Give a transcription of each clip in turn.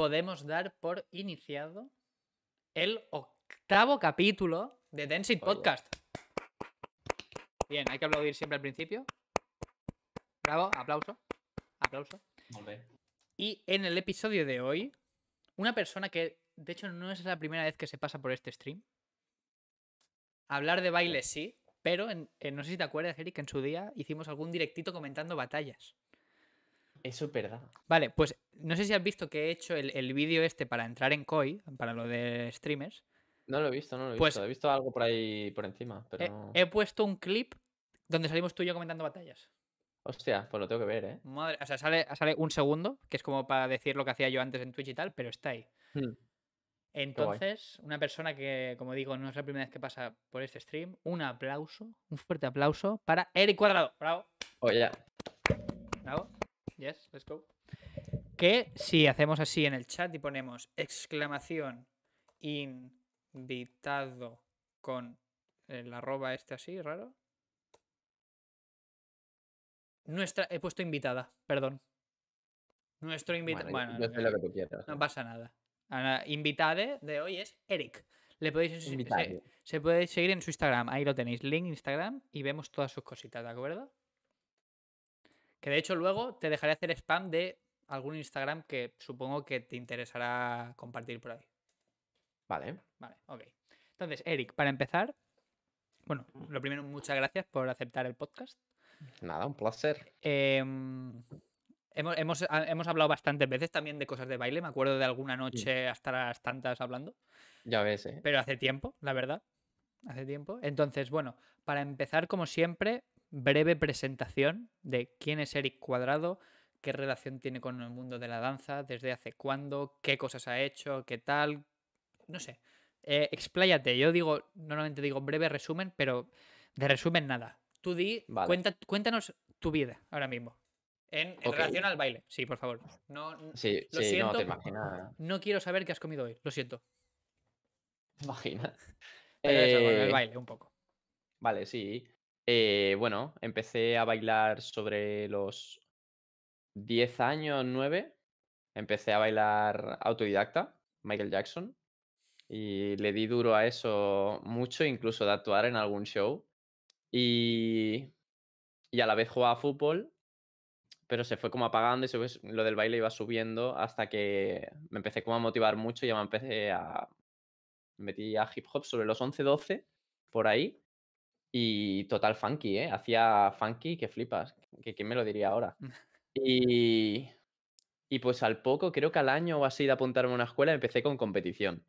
podemos dar por iniciado el octavo capítulo de Densit Podcast. Bien, hay que aplaudir siempre al principio. Bravo, aplauso. Aplauso. Y en el episodio de hoy, una persona que, de hecho, no es la primera vez que se pasa por este stream. Hablar de baile sí, pero no sé si te acuerdas, Eric, que en su día hicimos algún directito comentando batallas. Eso es verdad. Vale, pues no sé si has visto que he hecho el, vídeo este para entrar en COI, para lo de streamers. No lo he visto, no lo he pues visto. He visto algo por ahí por encima, pero he, puesto un clip donde salimos tú y yo comentando batallas. Hostia, pues lo tengo que ver, ¿eh? Madre, o sea, sale, un segundo, que es como para decir lo que hacía yo antes en Twitch y tal, pero está ahí. Hmm. Entonces, una persona que, como digo, no es la primera vez que pasa por este stream, un aplauso, un fuerte aplauso para Eric Cuadrado. Bravo. Oye. ya Bravo yes, let's Que si hacemos así en el chat y ponemos exclamación invitado con el arroba este así, raro. Nuestra, he puesto invitada, perdón. Nuestro invitado. Bueno, no, pasa nada. La invitade de hoy es Eric. Le podéis se, se, puede seguir en su Instagram. Ahí lo tenéis, link Instagram y vemos todas sus cositas, ¿de acuerdo? Que de hecho luego te dejaré hacer spam de algún Instagram que supongo que te interesará compartir por ahí. Vale. Vale, ok. Entonces, Eric, para empezar, bueno, lo primero, muchas gracias por aceptar el podcast. Nada, un placer. Em, hemos, ah, hemos, hablado bastantes veces también de cosas de baile. Me acuerdo de alguna noche hasta las tantas hablando. Ya ves, ¿eh? Pero hace tiempo, la verdad. Hace tiempo. Entonces, bueno, para empezar, como siempre, breve presentación de quién es Eric Cuadrado, qué relación tiene con el mundo de la danza, desde hace cuándo, qué cosas ha hecho, qué tal, no sé. Eh, expláyate, yo digo, normalmente digo breve resumen, pero de resumen nada. Tú di, cuéntanos tu vida ahora mismo. En, relación al baile, sí, por favor. No, lo siento, no quiero saber qué has comido hoy, lo siento. Imagina. el eh, baile, un poco. Vale, sí. Eh, bueno, empecé a bailar sobre los 10 años, 9. Empecé a bailar autodidacta, Michael Jackson. Y le di duro a eso mucho, incluso de actuar en algún show. Y, y a la vez jugaba fútbol, pero se fue como apagando y lo del baile iba subiendo hasta que me empecé como a motivar mucho y ya me empecé a... metí a hip hop sobre los 11, 12, por ahí y total funky, ¿eh? Hacía funky que flipas, que quién me lo diría ahora. Mm. Y, pues al poco, creo que al año o así de apuntarme a una escuela, empecé con competición,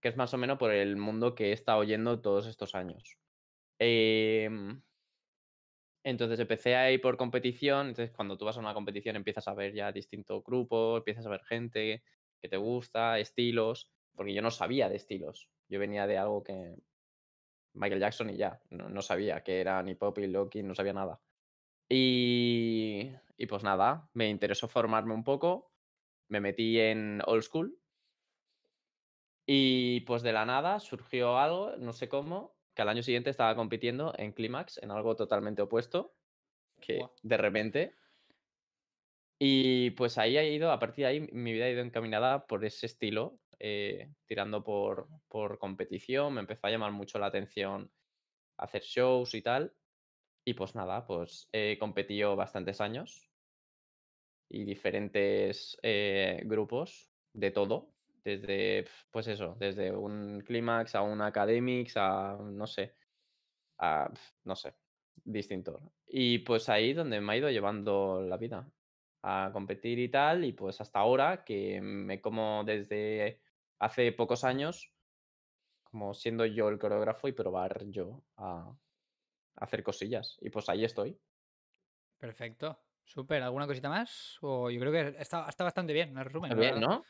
que es más o menos por el mundo que he estado yendo todos estos años. Em, entonces empecé ahí por competición, entonces cuando tú vas a una competición empiezas a ver ya distintos grupos, empiezas a ver gente que te gusta, estilos, porque yo no sabía de estilos, yo venía de algo que Michael Jackson y ya. No, sabía que era ni Poppy, Loki, no sabía nada. Y, y pues nada, me interesó formarme un poco. Me metí en Old School. Y pues de la nada surgió algo, no sé cómo, que al año siguiente estaba compitiendo en Climax, en algo totalmente opuesto, que de repente. Y pues ahí ha ido, a partir de ahí mi vida ha ido encaminada por ese estilo, eh, tirando por, competición, me empezó a llamar mucho la atención hacer shows y tal. Y pues nada, pues he eh, competido bastantes años y diferentes eh, grupos de todo, desde, pues eso, desde un Climax a un academics a, no sé, a, no sé, distinto. Y pues ahí donde me ha ido llevando la vida, a competir y tal, y pues hasta ahora que me como desde hace pocos años, como siendo yo el coreógrafo y probar yo a, hacer cosillas. Y pues ahí estoy. Perfecto. Súper. ¿Alguna cosita más? O yo creo que está, bastante bien, me resumen. Está bien, ¿no?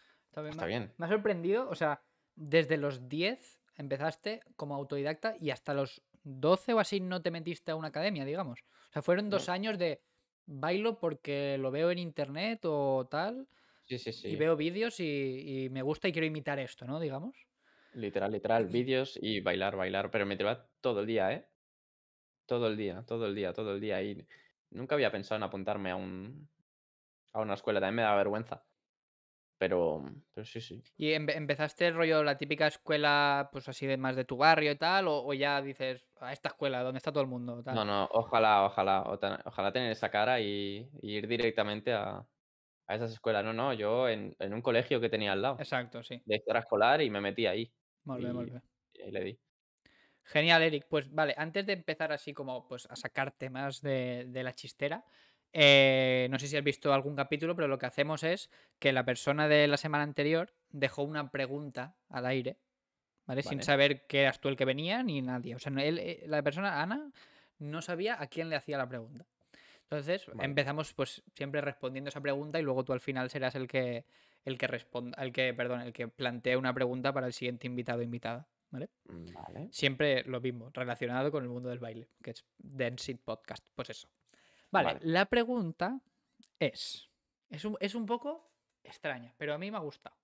Está bien. me, ha sorprendido, o sea, desde los 10 empezaste como autodidacta y hasta los 12 o así no te metiste a una academia, digamos. O sea, fueron dos años de bailo porque lo veo en internet o tal, Sí, sí, sí. Y veo vídeos y, me gusta y quiero imitar esto, ¿no? Digamos. Literal, literal, vídeos y bailar, bailar, pero me lleva todo el día, ¿eh? Todo el día, todo el día, todo el día. Y nunca había pensado en apuntarme a, un, a una escuela, también me da vergüenza. Pero, pero sí, sí. ¿Y empezaste el rollo, la típica escuela, pues así de más de tu barrio y tal? ¿O, ya dices, a esta escuela, donde está todo el mundo? No, no, ojalá, ojalá, ojalá tener esa cara y ir directamente a, a esas escuelas. No, no, yo en, un colegio que tenía al lado. Exacto, sí. De escolar y me metí ahí. Volve, bien, Y ahí le di. Genial, Eric. Pues vale, antes de empezar así como pues a sacarte más de, la chistera, eh, no sé si has visto algún capítulo, pero lo que hacemos es que la persona de la semana anterior dejó una pregunta al aire, ¿vale? Sin saber que eras tú el que venía ni nadie. O sea, eh, la persona, Ana, no sabía a quién le hacía la pregunta. Entonces, empezamos pues siempre respondiendo esa pregunta y luego tú al final serás el que el que responda, el que, perdón, el que plantea una pregunta para el siguiente invitado o invitada, mm, ¿vale? Siempre lo mismo, relacionado con el mundo del baile, que es It Podcast, pues eso. Vale, la pregunta es es un, poco extraña, pero a mí me ha gustado.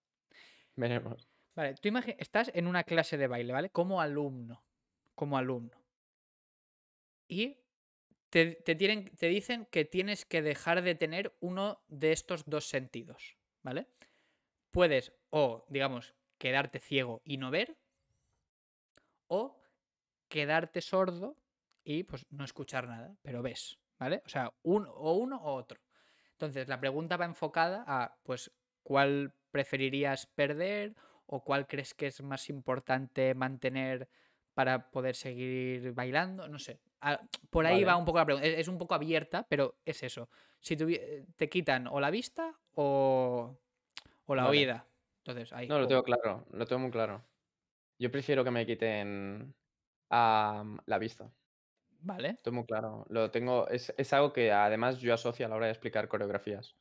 Veremos. Vale, tú estás en una clase de baile, ¿vale? Como alumno, como alumno. Y te, dicen que tienes que dejar de tener uno de estos dos sentidos, ¿vale? Puedes o, digamos, quedarte ciego y no ver, o quedarte sordo y pues no escuchar nada, pero ves, ¿vale? O sea, o uno o otro. Entonces, la pregunta va enfocada a, pues, ¿cuál preferirías perder o cuál crees que es más importante mantener para poder seguir bailando, no sé. Ah, por ahí va un poco la pregunta. E-, es, un poco abierta, pero es eso. Si eh, te, quitan o la vista o, la oída. Entonces, ahí. No, lo tengo claro, lo tengo muy claro. Yo prefiero que me quiten la vista. Vale. Estoy muy claro. Lo tengo, es, es algo que además yo asocio a la hora de explicar coreografías.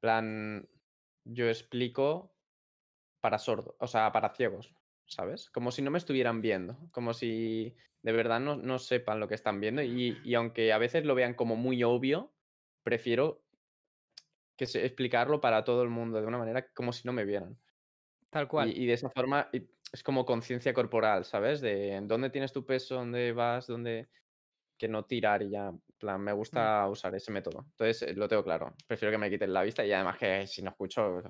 plan, yo explico para sordos, o sea, para ciegos. ¿sabes? Como si no me estuvieran viendo, como si de verdad no, sepan lo que están viendo y, aunque a veces lo vean como muy obvio, prefiero que explicarlo para todo el mundo de una manera como si no me vieran. Tal cual. Y, de esa forma es como conciencia corporal, ¿sabes? De dónde tienes tu peso, dónde vas, dónde que no tirar y ya, plan, me mm. gusta usar ese método. Entonces, eh, lo tengo claro. Prefiero que me quiten la vista y además que si no escucho,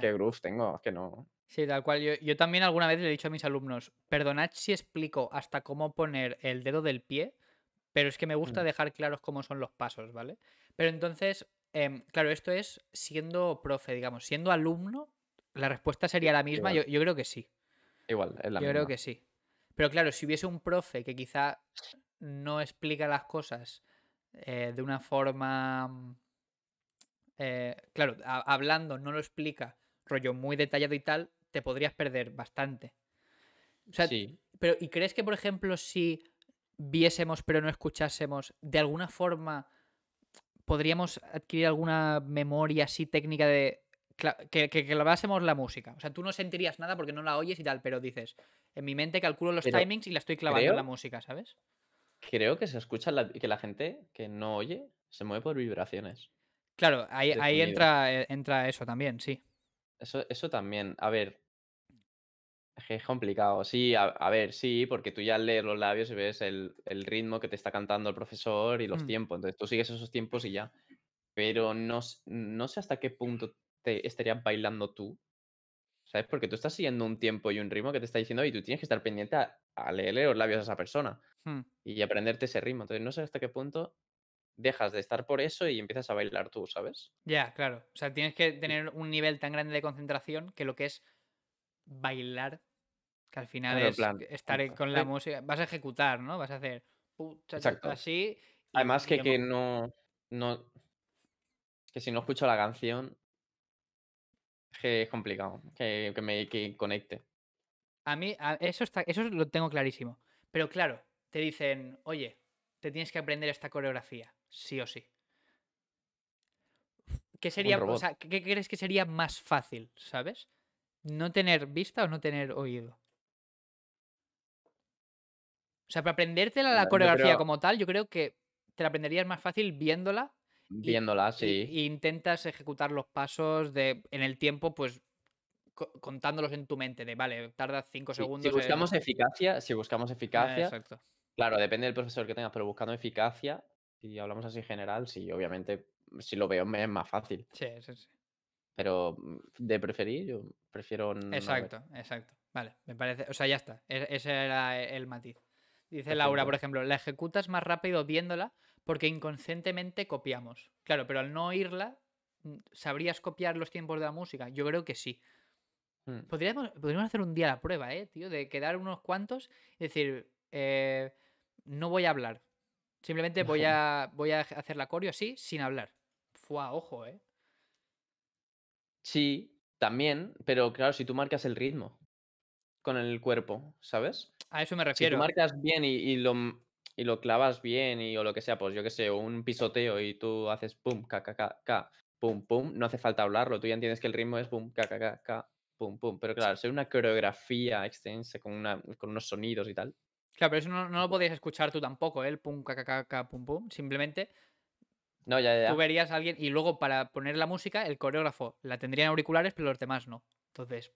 qué groove tengo, Es que no, Sí, tal cual. Yo, yo, también alguna vez le he dicho a mis alumnos, perdonad si explico hasta cómo poner el dedo del pie, pero es que me gusta mm. dejar claros cómo son los pasos, ¿vale? Pero entonces, em, claro, esto es siendo profe, digamos, siendo alumno, la respuesta sería la misma, yo, creo que sí. Igual, es la yo creo que sí. Pero claro, si hubiese un profe que quizá no explica las cosas eh, de una forma... Mm, eh, claro, hablando no lo explica rollo muy detallado y tal, te podrías perder bastante. pero ¿y crees que, por ejemplo, si viésemos pero no escuchásemos, de alguna forma podríamos adquirir alguna memoria así técnica de que, clavásemos la música. O sea, tú no sentirías nada porque no la oyes y tal, pero dices, en mi mente calculo los timings y la estoy clavando en la música, ¿sabes? Creo que se escucha que la gente que no oye se mueve por vibraciones. Claro, ahí, ahí entra, eh, entra eso también, sí. Eso, también. A ver. Es complicado. Sí, a, ver, sí, porque tú ya lees los labios y ves el, ritmo que te está cantando el profesor y los mm. tiempos. Entonces tú sigues esos tiempos y ya. Pero no, no sé hasta qué punto te estarías bailando tú. ¿Sabes? Porque tú estás siguiendo un tiempo y un ritmo que te está diciendo y tú tienes que estar pendiente a, leerle los labios a esa persona mm. y aprenderte ese ritmo. Entonces no sé hasta qué punto dejas de estar por eso y empiezas a bailar tú, ¿sabes? Ya, claro. O sea, tienes que tener un nivel tan grande de concentración que lo que es bailar, que al final es estar con la eh música, vas a ejecutar, ¿no? Vas a hacer así. Además que, que no, no... Que si no escucho la canción, es complicado, que, me conecte. A mí, eso, está, eso lo tengo clarísimo. Pero claro, te dicen, oye, te tienes que aprender esta coreografía sí o sí. ¿Qué sería, ¿qué crees que sería más fácil, sabes? ¿No tener vista o no tener oído? O sea, para aprendértela la, coreografía como tal, yo creo que te la aprenderías más fácil viéndola. Viéndola, sí. intentas ejecutar los pasos de, en el tiempo, pues contándolos en tu mente, de vale, tarda cinco segundos. Si buscamos eficacia, si buscamos ah, eficacia. Claro, depende del profesor que tengas, pero buscando eficacia, si hablamos así general, si obviamente, si lo veo me es más fácil. Sí, sí, sí. Pero mm, de preferir, yo prefiero. exacto, exacto. Vale, me parece. O sea, ya está. E, ese era e, el matiz. Dice Laura, por ejemplo, la ejecutas más rápido viéndola porque inconscientemente copiamos. Claro, pero al no oírla, mm, ¿sabrías copiar los tiempos de la música? Yo creo que sí. Hmm. Podríamos, podríamos, hacer un día la prueba, ¿eh, tío? De quedar unos cuantos y decir, eh, no voy a hablar. Simplemente voy a, voy a hacer la coreo así, sin hablar. Fua, ojo, ¿eh? Sí, también, pero claro, si tú marcas el ritmo con el cuerpo, ¿sabes? A eso me refiero. Si tú marcas bien y, y lo, mm, y lo clavas bien y, o lo que sea, pues yo qué sé, un pisoteo y tú haces pum, ca, ca, ca, ca, pum, pum, no hace falta hablarlo, tú ya entiendes que el ritmo es pum, ca, ca, ca, ca, pum, pum. Pero claro, ser una coreografía extensa con, una, con unos sonidos y tal, Claro, pero eso no, lo podías escuchar tú tampoco, ¿eh? el pum, caca, pum, pum. Simplemente no, ya, ya. tú verías a alguien y luego para poner la música, el coreógrafo la tendría en auriculares, pero los demás no. Entonces,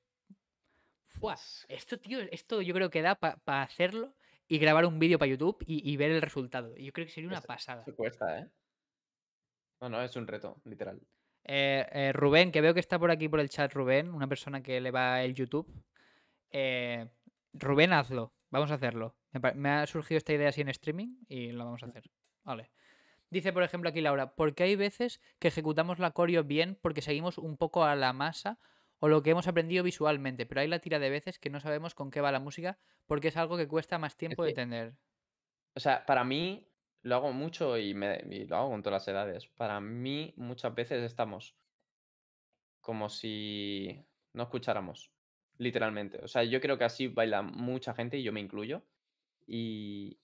¡fua! Esto, tío, esto yo creo que da para hacerlo y grabar un vídeo para YouTube y, ver el resultado. Yo creo que sería una pasada. cuesta, ¿eh? No, no, es un reto, literal. Eh, eh, Rubén, que veo que está por aquí por el chat, Rubén, una persona que le va el YouTube. Eh, Rubén, hazlo. Vamos a hacerlo. Me ha surgido esta idea así en streaming y lo vamos a hacer. Vale. Dice, por ejemplo, aquí Laura, porque hay veces que ejecutamos la coreo bien porque seguimos un poco a la masa o lo que hemos aprendido visualmente, pero hay la tira de veces que no sabemos con qué va la música porque es algo que cuesta más tiempo entender. O sea, para mí, lo hago mucho y, me, lo hago con todas las edades, para mí muchas veces estamos como si no escucháramos, literalmente. O sea, yo creo que así baila mucha gente y yo me incluyo. Y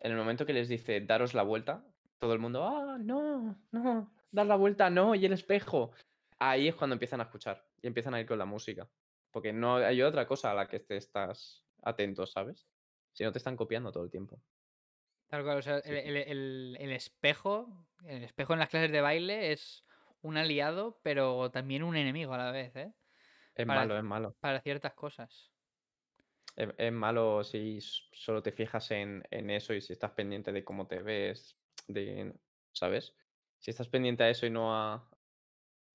en el momento que les dice daros la vuelta, todo el mundo, ah, no, no, dar la vuelta, no, y el espejo. Ahí es cuando empiezan a escuchar y empiezan a ir con la música. Porque no hay otra cosa a la que te estás atento, ¿sabes? Si no te están copiando todo el tiempo. Tal o sea, el, espejo, el espejo en las clases de baile es un aliado, pero también un enemigo a la vez, ¿eh? Es malo, es malo. Para ciertas cosas es, malo si solo te fijas en, eso y si estás pendiente de cómo te ves, de, ¿sabes? Si estás pendiente a eso y no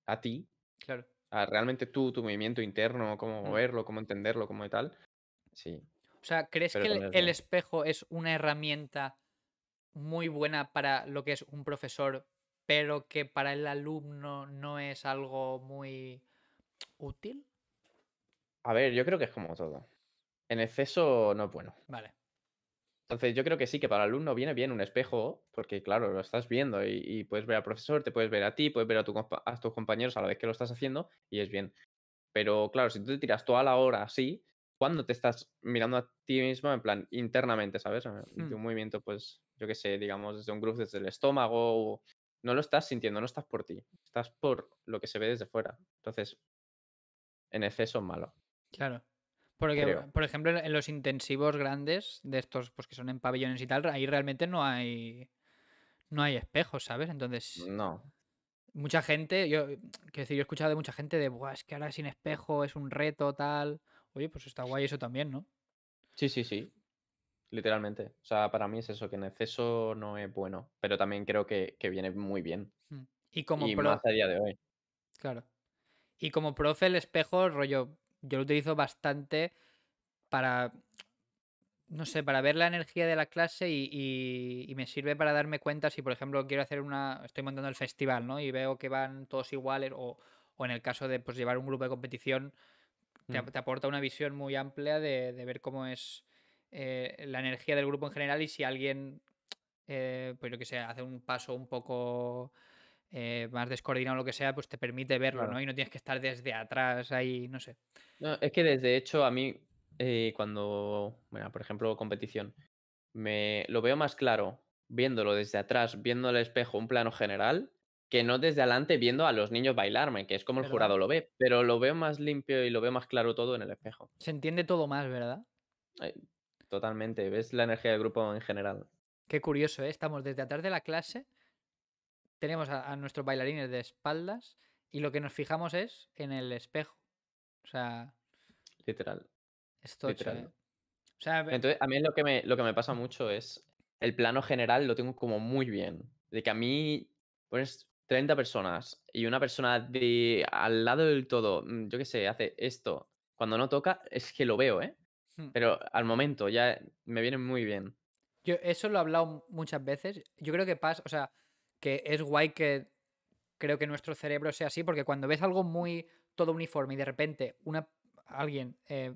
a, ti, claro. a realmente tú, tu movimiento interno, cómo mm. moverlo, cómo entenderlo, cómo y tal, sí. O sea, ¿crees que el espejo es una herramienta muy buena para lo que es un profesor, pero que para el alumno no es algo muy útil? A ver, yo creo que es como todo en exceso no es bueno. Vale. Entonces yo creo que sí que para el alumno viene bien un espejo, porque claro, lo estás viendo y, puedes ver al profesor, te puedes ver a ti, puedes ver a, tus compañeros a la vez que lo estás haciendo y es bien. Pero claro, si tú te tiras toda la hora así, cuando te estás mirando a ti mismo en plan internamente, ¿sabes? Eh, hmm. Un movimiento, pues, yo qué sé, digamos, desde un groove, desde el estómago, no lo estás sintiendo, no estás por ti, estás por lo que se ve desde fuera. Entonces, en exceso es malo. Claro. Porque, por ejemplo, en los intensivos grandes, de estos pues que son en pabellones y tal, ahí realmente no hay. No hay espejos, ¿sabes? Entonces. No. Mucha gente, yo decir, yo he escuchado de mucha gente de, Buah, es que ahora sin espejo es un reto, tal. Oye, pues está guay eso también, ¿no? Sí, sí, sí. Literalmente. O sea, para mí es eso, que en exceso no es bueno, pero también creo que, viene muy bien. Hmm. Y como más a día de hoy. Claro. Y como profe, el espejo, rollo, yo lo utilizo bastante para, no sé, para ver la energía de la clase y, me sirve para darme cuenta si, por ejemplo, quiero hacer una, estoy montando el festival, ¿no? Y veo que van todos iguales o, en el caso de pues, llevar un grupo de competición, mm. te, aporta una visión muy amplia de, ver cómo es eh, la energía del grupo en general y si alguien, eh, pues lo que sea, hace un paso un poco... Eh, más descoordinado o lo que sea, pues te permite verlo, ¿no? Y no tienes que estar desde atrás ahí, no sé. No, es que desde hecho a mí, eh, cuando, bueno, por ejemplo, competición, me lo veo más claro viéndolo desde atrás, viendo el espejo, un plano general, que no desde adelante viendo a los niños bailarme, que es como el jurado lo ve, pero lo veo más limpio y lo veo más claro todo en el espejo. Se entiende todo más, ¿verdad? totalmente, ves la energía del grupo en general. Qué curioso, ¿eh? estamos desde atrás de la clase tenemos a, nuestros bailarines de espaldas y lo que nos fijamos es en el espejo. O sea. Literal. Esto ¿eh? Entonces, a mí lo que, me, lo que me pasa mucho es el plano general lo tengo como muy bien. De que a mí pones 30 personas y una persona de al lado del todo, mm, yo qué sé, hace esto. Cuando no toca, es que lo veo, ¿eh? Hmm. Pero al momento ya me viene muy bien. Yo eso lo he hablado muchas veces. Yo creo que pasa, o sea, que es guay que creo que nuestro cerebro sea así, porque cuando ves algo muy todo uniforme y de repente una, alguien eh,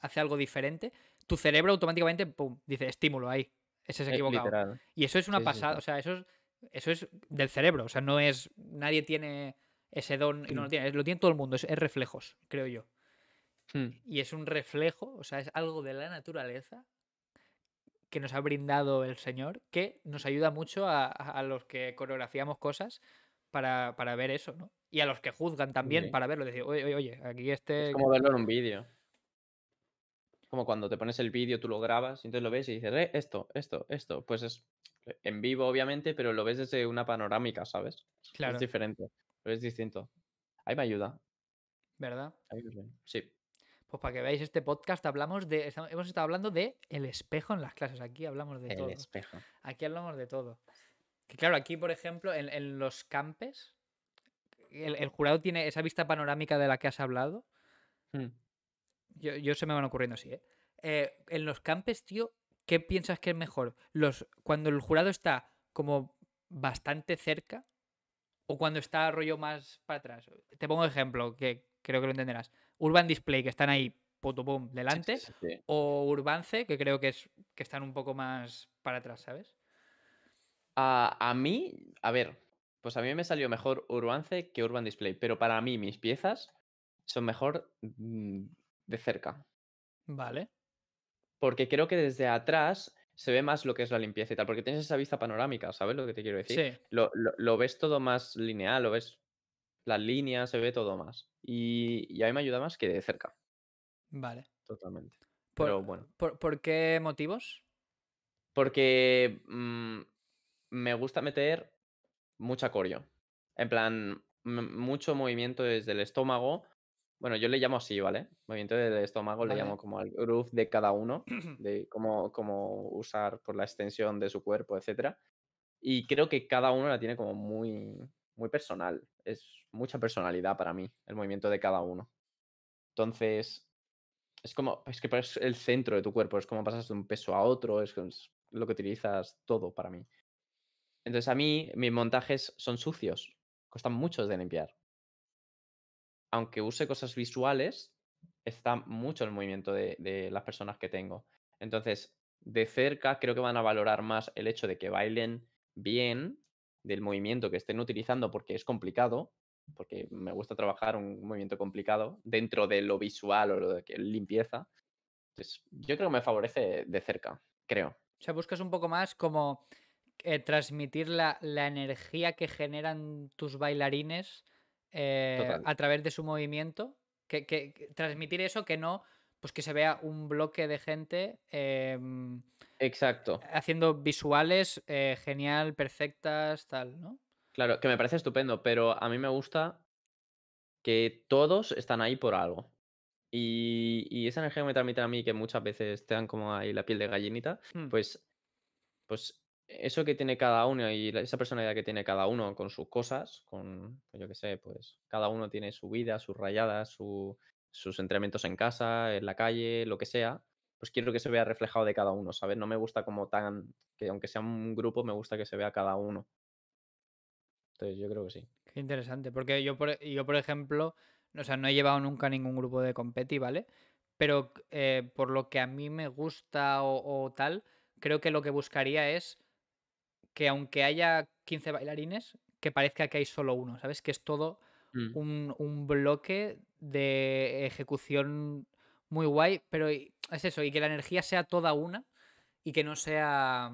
hace algo diferente, tu cerebro automáticamente pum, dice estímulo ahí, ese es eh, equivocado. Y eso es una pasada, o sea, eso es, eso es del cerebro, o sea, no es, nadie tiene ese don, y no lo mm. tiene, lo tiene todo el mundo, es, es reflejos, creo yo. Hmm. Y es un reflejo, o sea, es algo de la naturaleza que nos ha brindado el Señor, que nos ayuda mucho a, los que coreografiamos cosas para, ver eso, ¿no? Y a los que juzgan también para verlo, decir, oye, oye, oye, aquí este... Es como verlo en un vídeo. Como cuando te pones el vídeo, tú lo grabas, y entonces lo ves y dices, eh, esto, esto, esto. Pues es eh, en vivo, obviamente, pero lo ves desde una panorámica, ¿sabes? Claro. Es diferente, es distinto. Ahí me ayuda. ¿Verdad? Ahí Sí. Pues para que veáis este podcast hablamos de hemos estado hablando de el espejo en las clases, aquí hablamos de el todo. espejo. Aquí hablamos de todo. Que claro, aquí por ejemplo en, los campes el, jurado tiene esa vista panorámica de la que has hablado. Hmm. Yo, se me van ocurriendo así, ¿eh? ¿eh? En los campes, tío, ¿qué piensas que es mejor? Los, cuando el jurado está como bastante cerca o cuando está rollo más para atrás. Te pongo un ejemplo que creo que lo entenderás. Urban Display, que están ahí potopom delante, o Urbance, que creo que, es, que están un poco más para atrás, ¿sabes? a mí, a ver, pues a mí me salió mejor Urbance que Urban Display, pero para mí mis piezas son mejor mm, de cerca. Vale. Porque creo que desde atrás se ve más lo que es la limpieza y tal, porque tienes esa vista panorámica, ¿sabes lo que te quiero decir? Sí. Lo, lo ves todo más lineal, lo ves las líneas, se ve todo más. Y, a mí me ayuda más que de cerca. Vale. Totalmente. Pero bueno. ¿por, qué motivos? Porque mm, me gusta meter mucha corio En plan, mucho movimiento desde el estómago. Bueno, yo le llamo así, ¿vale? Movimiento del estómago le llamo como el groove de cada uno, de cómo, cómo usar por la extensión de su cuerpo, etc. Y creo que cada uno la tiene como muy, muy personal. Es mucha personalidad para mí, el movimiento de cada uno. Entonces, es como, es que es el centro de tu cuerpo, es como pasas de un peso a otro, es, lo que utilizas todo para mí. Entonces, a mí, mis montajes son sucios, costan muchos de limpiar. Aunque use cosas visuales, está mucho el movimiento de las personas que tengo. Entonces, de cerca creo que van a valorar más el hecho de que bailen bien del movimiento que estén utilizando porque es complicado, porque me gusta trabajar un movimiento complicado dentro de lo visual o lo de limpieza. Entonces, pues, yo creo que me favorece de cerca, creo. O sea, buscas un poco más como eh, transmitir la, la, energía que generan tus bailarines eh, a través de su movimiento. Que, transmitir eso que no, pues que se vea un bloque de gente. Em, Exacto. Haciendo visuales eh, genial, perfectas, tal, ¿no? Claro, que me parece estupendo, pero a mí me gusta que todos están ahí por algo. Y, esa energía me transmite a mí, que muchas veces te dan como ahí la piel de gallinita, hmm. pues, pues eso que tiene cada uno y esa personalidad que tiene cada uno con sus cosas, con, pues yo qué sé, pues cada uno tiene su vida, sus rayadas, sus entrenamientos en casa, en la calle, lo que sea, pues quiero que se vea reflejado de cada uno, ¿sabes? No me gusta como tan, que aunque sea un grupo, me gusta que se vea cada uno. Entonces yo creo que sí. Qué interesante, porque yo por, yo, por ejemplo, o sea, no he llevado nunca ningún grupo de competi, ¿vale? Pero eh, por lo que a mí me gusta o, tal, creo que lo que buscaría es que aunque haya 15 bailarines, que parezca que hay solo uno, ¿sabes? Que es todo... Mm. Un, un, bloque de ejecución muy guay, pero es eso, y que la energía sea toda una y que no sea.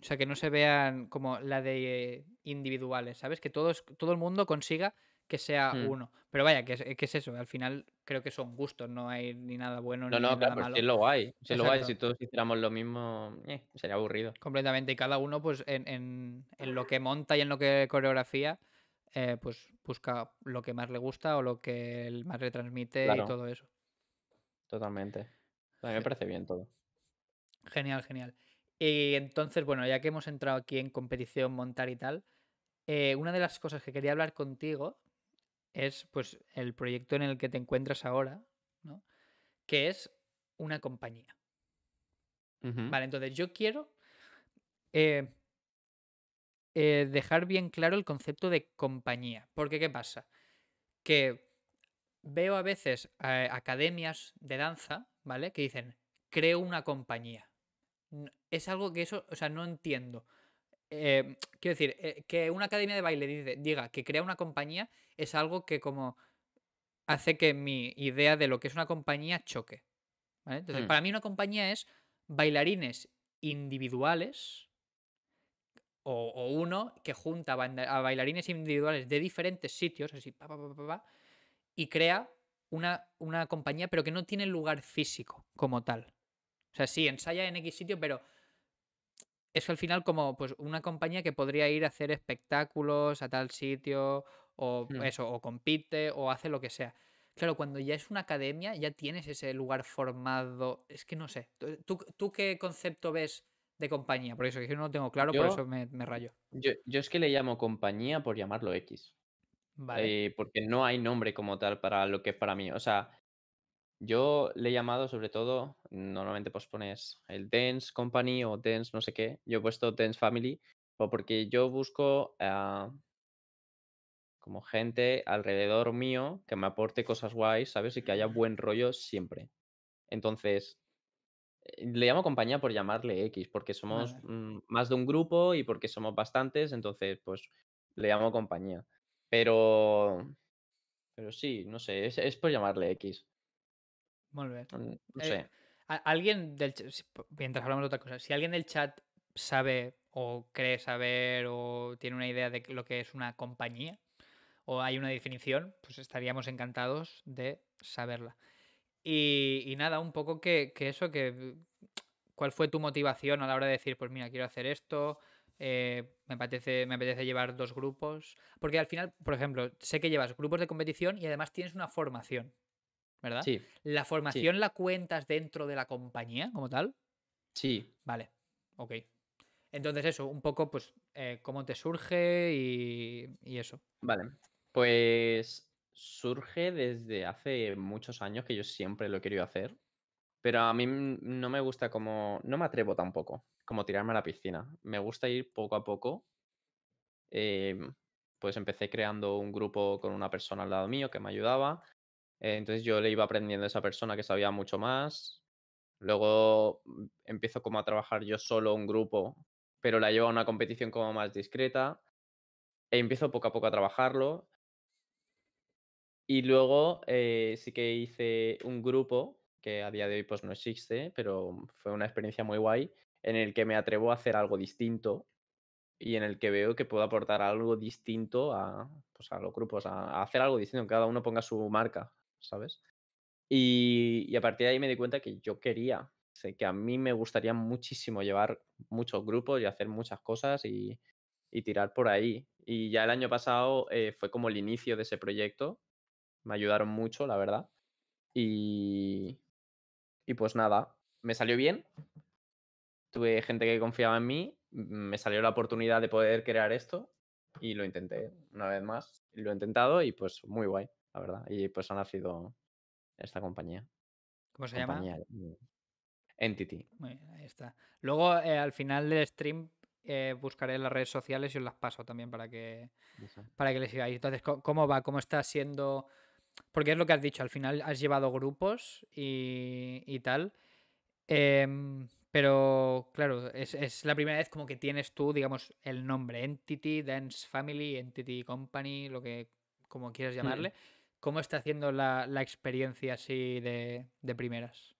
O sea, que no se vean como la de eh, individuales, ¿sabes? Que todos, todo el mundo consiga que sea hmm. uno. Pero vaya, que es, eso? Al final creo que son gustos, no hay ni nada bueno no, ni no, nada claro, malo. No, lo es lo guay. si todos hiciéramos lo mismo, eh, sería aburrido. Completamente, y cada uno pues en, lo que monta y en lo que coreografía, eh, pues busca lo que más le gusta o lo que más le transmite y todo eso. Totalmente. A mí me parece bien todo. Genial, genial. Y entonces, bueno, ya que hemos entrado aquí en competición, montar y tal, eh, una de las cosas que quería hablar contigo es pues el proyecto en el que te encuentras ahora, ¿no? Que es una compañía. Vale, entonces yo quiero eh, eh, dejar bien claro el concepto de compañía. Porque, ¿qué pasa? Que veo a veces eh, academias de danza, ¿vale? Que dicen, creo una compañía. Es algo que eso, o sea, no entiendo. Em, quiero decir, eh, que una academia de baile diga que crea una compañía es algo que como hace que mi idea de lo que es una compañía choque. Entonces, hmm. para mí una compañía es bailarines individuales o, uno que junta a bailarines individuales de diferentes sitios, así, pa, pa, pa, y crea una, una compañía, pero que no tiene lugar físico como tal. O sea, sí, ensaya en X sitio, pero es al final como pues una compañía que podría ir a hacer espectáculos a tal sitio o hmm. eso o compite o hace lo que sea claro cuando ya es una academia ya tienes ese lugar formado es que no sé tú, qué concepto ves de compañía por eso que yo no lo tengo claro por eso me, rayo yo, es que le llamo compañía por llamarlo X eh, porque no hay nombre como tal para lo que es para mí. O sea, yo le he llamado sobre todo, normalmente pues pones el Dance Company o Dance no sé qué. Yo he puesto Dance Family porque yo busco ah, como gente alrededor mío que me aporte cosas guays, ¿sabes? Y que haya buen rollo siempre. Entonces, eh, le llamo compañía por llamarle X, porque somos más de un grupo y porque somos bastantes, entonces pues le llamo compañía. Pero. Pero sí, no sé, es, por llamarle X. Muy mm, No eh, sé. alguien del mientras hablamos de otra cosa, si alguien del chat sabe o cree saber o tiene una idea de lo que es una compañía o hay una definición, pues estaríamos encantados de saberla. Y, nada, un poco que, que, eso, que mm, cuál fue tu motivación a la hora de decir, pues mira, quiero hacer esto, eh, me, apetece, me apetece llevar dos grupos. Porque al final, por ejemplo, sé que llevas grupos de competición y además tienes una formación. ¿Verdad? Sí. ¿La formación la cuentas dentro de la compañía como tal? Sí. Vale. Ok. Entonces, eso, un poco, pues, eh, cómo te surge y, y eso. Vale. Pues surge desde hace muchos años que yo siempre lo he querido hacer. Pero a mí no me gusta como. No me atrevo tampoco como tirarme a la piscina. Me gusta ir poco a poco. Eh, pues empecé creando un grupo con una persona al lado mío que me ayudaba. Eh, entonces yo le iba aprendiendo a esa persona que sabía mucho más. Luego mm, empiezo como a trabajar yo solo un grupo, pero la llevo a una competición como más discreta. E empiezo poco a poco a trabajarlo. Y luego eh, sí que hice un grupo que a día de hoy pues no existe, pero fue una experiencia muy guay, en el que me atrevo a hacer algo distinto y en el que veo que puedo aportar algo distinto a, pues, a los grupos, a, hacer algo distinto, que cada uno ponga su marca, ¿sabes? Y, y a partir de ahí me di cuenta que yo quería, sé que a mí me gustaría muchísimo llevar muchos grupos y hacer muchas cosas y, tirar por ahí. Y ya el año pasado eh, fue como el inicio de ese proyecto, me ayudaron mucho, la verdad. Y, y pues nada, me salió bien, tuve gente que confiaba en mí, me salió la oportunidad de poder crear esto y lo intenté una vez más. Lo he intentado y pues muy guay, la verdad. Y pues ha nacido esta compañía. ¿Cómo se llama? Mm, Entity. Muy ahí está. Luego eh, al final del stream eh, buscaré las redes sociales y os las paso también para que, para que les sigáis. Entonces, ¿cómo va? ¿Cómo está siendo? Porque es lo que has dicho, al final has llevado grupos y, y tal. Em, pero claro, es, la primera vez como que tienes tú, digamos, el nombre Entity, Dance Family, Entity Company, lo que como quieras mm. llamarle. ¿Cómo está haciendo la, la experiencia así de, de, primeras?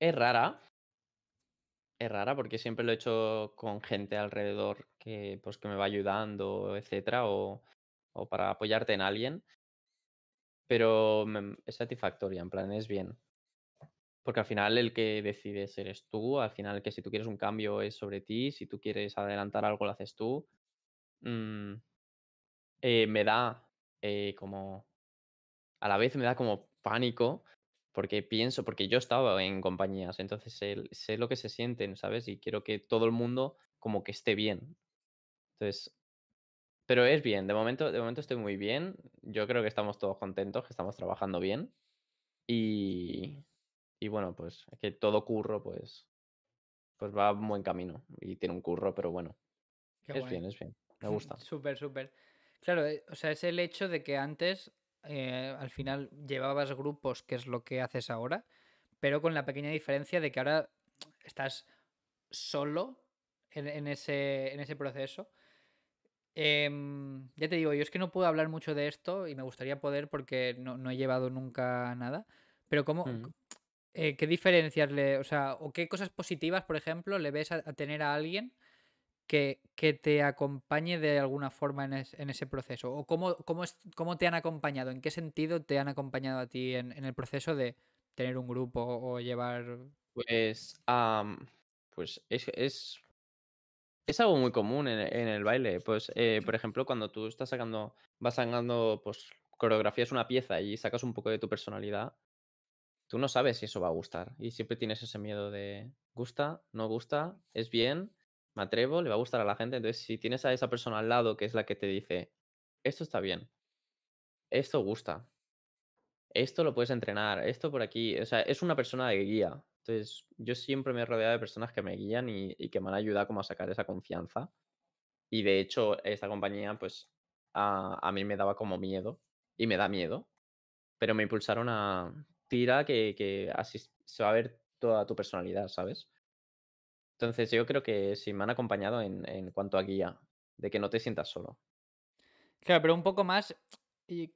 Es rara. Es rara porque siempre lo he hecho con gente alrededor que, pues, que me va ayudando, etcétera, o, o para apoyarte en alguien. Pero es satisfactoria, en plan, es bien. Porque al final el que decide eres tú, al final que si tú quieres un cambio es sobre ti, si tú quieres adelantar algo lo haces tú. Mm, eh, me da eh, como... A la vez me da como pánico porque pienso, porque yo estaba en compañías, entonces sé, lo que se sienten, ¿sabes? Y quiero que todo el mundo como que esté bien. Entonces, pero es bien, de momento, de momento estoy muy bien, yo creo que estamos todos contentos, que estamos trabajando bien y, y bueno, pues que todo curro, pues, pues va buen camino. Y tiene un curro, pero bueno. es bien, es bien. Me gusta. súper, súper. Claro, eh, o sea, es el hecho de que antes eh, al final llevabas grupos, que es lo que haces ahora, pero con la pequeña diferencia de que ahora estás solo en, ese, en ese proceso. Em, ya te digo, yo es que no puedo hablar mucho de esto y me gustaría poder porque no, he llevado nunca nada. Pero como... Eh, ¿qué diferencias le, o sea, o qué cosas positivas, por ejemplo, le ves a, tener a alguien que, que, te acompañe de alguna forma en, ese proceso? ¿O cómo, es, cómo, te han acompañado? ¿En qué sentido te han acompañado a ti en, el proceso de tener un grupo o llevar... Pues, pues es, es, algo muy común en, el baile. Pues, eh, por ejemplo, cuando tú estás sacando, vas sacando, pues coreografías una pieza y sacas un poco de tu personalidad, tú no sabes si eso va a gustar. Y siempre tienes ese miedo de gusta, no gusta, es bien, me atrevo, le va a gustar a la gente. Entonces, si tienes a esa persona al lado que es la que te dice, esto está bien, esto gusta, esto lo puedes entrenar, esto por aquí, o sea, es una persona de guía. Entonces, yo siempre me he rodeado de personas que me guían y, que me han ayudado como a sacar esa confianza. Y de hecho, esta compañía, pues, a mí me daba como miedo y me da miedo, pero me impulsaron a, tira que, así se va a ver toda tu personalidad, ¿sabes? Entonces yo creo que sí me han acompañado en, cuanto a guía, de que no te sientas solo. Claro, pero un poco más,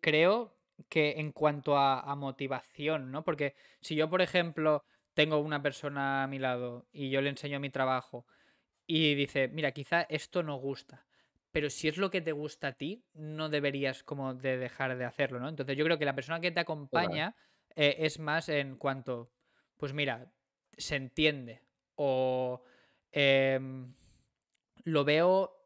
creo que en cuanto a, motivación, ¿no? Porque si yo, por ejemplo, tengo una persona a mi lado y yo le enseño mi trabajo y dice, mira, quizá esto no gusta, pero si es lo que te gusta a ti, no deberías como de dejar de hacerlo, ¿no? Entonces yo creo que la persona que te acompaña eh, es más en cuanto, pues mira, se entiende o em, lo veo,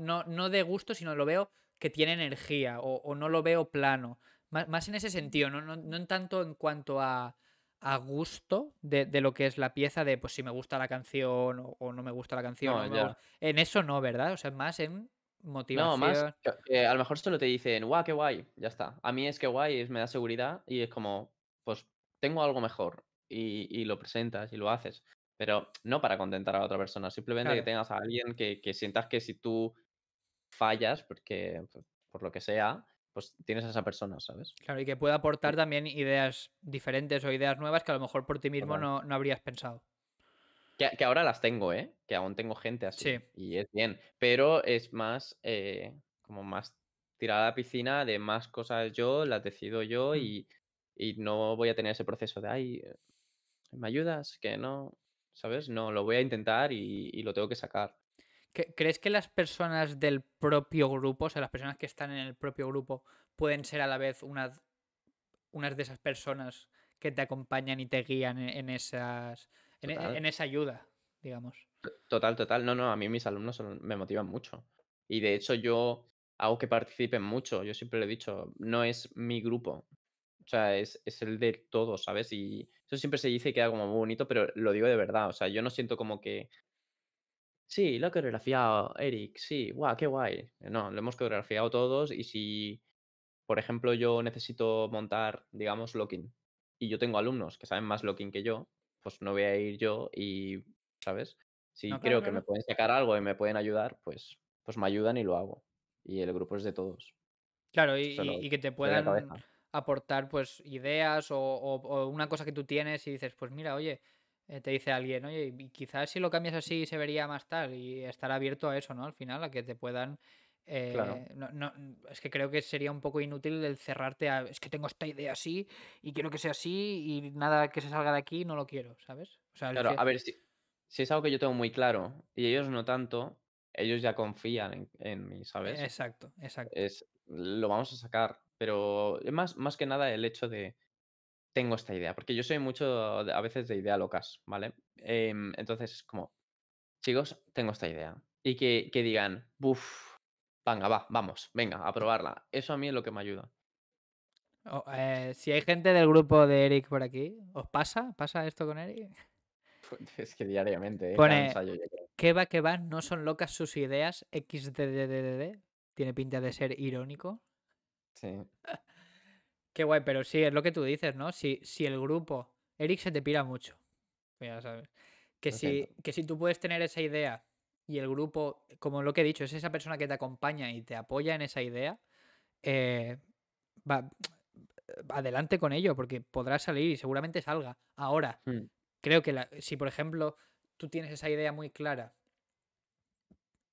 no, no, de gusto, sino lo veo que tiene energía o, no lo veo plano. Más, en ese sentido, no, no, en tanto en cuanto a, a gusto de, de, lo que es la pieza, de pues si me gusta la canción o, no me gusta la canción. en eso no, ¿verdad? O sea, más en no, más, a lo mejor solo te dicen, guau, qué guay, ya está. A mí es que guay, me da seguridad y es como, pues tengo algo mejor y, lo presentas y lo haces. Pero no para contentar a otra persona, simplemente que tengas a alguien que, sientas que si tú fallas, porque pues, por, lo que sea, pues tienes a esa persona, ¿sabes? Claro, y que pueda aportar también ideas diferentes o ideas nuevas que a lo mejor por ti mismo no, no habrías pensado. Que, ahora las tengo, ¿eh? Que aún tengo gente así. Y es bien. Pero es más, eh, como más tirada a la piscina de más cosas yo, las decido yo mm. y, no voy a tener ese proceso de, ay, ¿me ayudas? Que no, ¿sabes? No, lo voy a intentar y, lo tengo que sacar. ¿Crees que las personas del propio grupo, o sea, las personas que están en el propio grupo, pueden ser a la vez unas, unas de esas personas que te acompañan y te guían e, en esas e-, en, esa ayuda, digamos. Total, total. No, no, a mí mis alumnos me motivan mucho. Y de hecho yo hago que participen mucho. Yo siempre lo he dicho, no es mi grupo. O sea, es, el de todos, ¿sabes? Y eso siempre se dice y queda como muy bonito, pero lo digo de verdad. O sea, yo no siento como que Sí, lo ha coreografiado Eric, sí, guau, qué guay. No, lo hemos coreografiado todos y si, por ejemplo, yo necesito montar, digamos, locking y yo tengo alumnos que saben más locking que yo, pues no voy a ir yo y, ¿sabes? Si creo que me pueden sacar algo y me pueden ayudar, pues, pues me ayudan y lo hago. Y el grupo es de todos. Claro, y, que te puedan aportar pues ideas o, o, una cosa que tú tienes y dices, pues mira, oye, eh, te dice alguien, oye, y quizás si lo cambias así se vería más tal y estar abierto a eso, ¿no? Al final, a que te puedan eh, es que creo que sería un poco inútil el cerrarte a, es que tengo esta idea así y quiero que sea así y nada que se salga de aquí no lo quiero, ¿sabes? claro, a ver, si, si, es algo que yo tengo muy claro y ellos no tanto, ellos ya confían en, mí, ¿sabes? Exacto, exacto. Es, lo vamos a sacar, pero más, más que nada el hecho de tengo esta idea, porque yo soy mucho a veces de idea locas, ¿vale? Em, entonces es como, chicos, tengo esta idea. Y que, que digan, uff, Venga, va, vamos, venga, a probarla. Eso a mí es lo que me ayuda. Eh, si hay gente del grupo de Eric por aquí, ¿os pasa? ¿Pasa esto con Eric? Pues es que diariamente. ¿eh? que va, que va, no son locas sus ideas. XDDDD. Tiene pinta de ser irónico. Sí. Qué guay, pero sí, es lo que tú dices, ¿no? Si, si el grupo. Eric se te pira mucho. Ya sabes. Que, si, que si tú puedes tener esa idea y el grupo, como lo que he dicho, es esa persona que te acompaña y te apoya en esa idea, eh, va, adelante con ello, porque podrá salir y seguramente salga. Ahora, hmm. creo que la, si, por ejemplo, tú tienes esa idea muy clara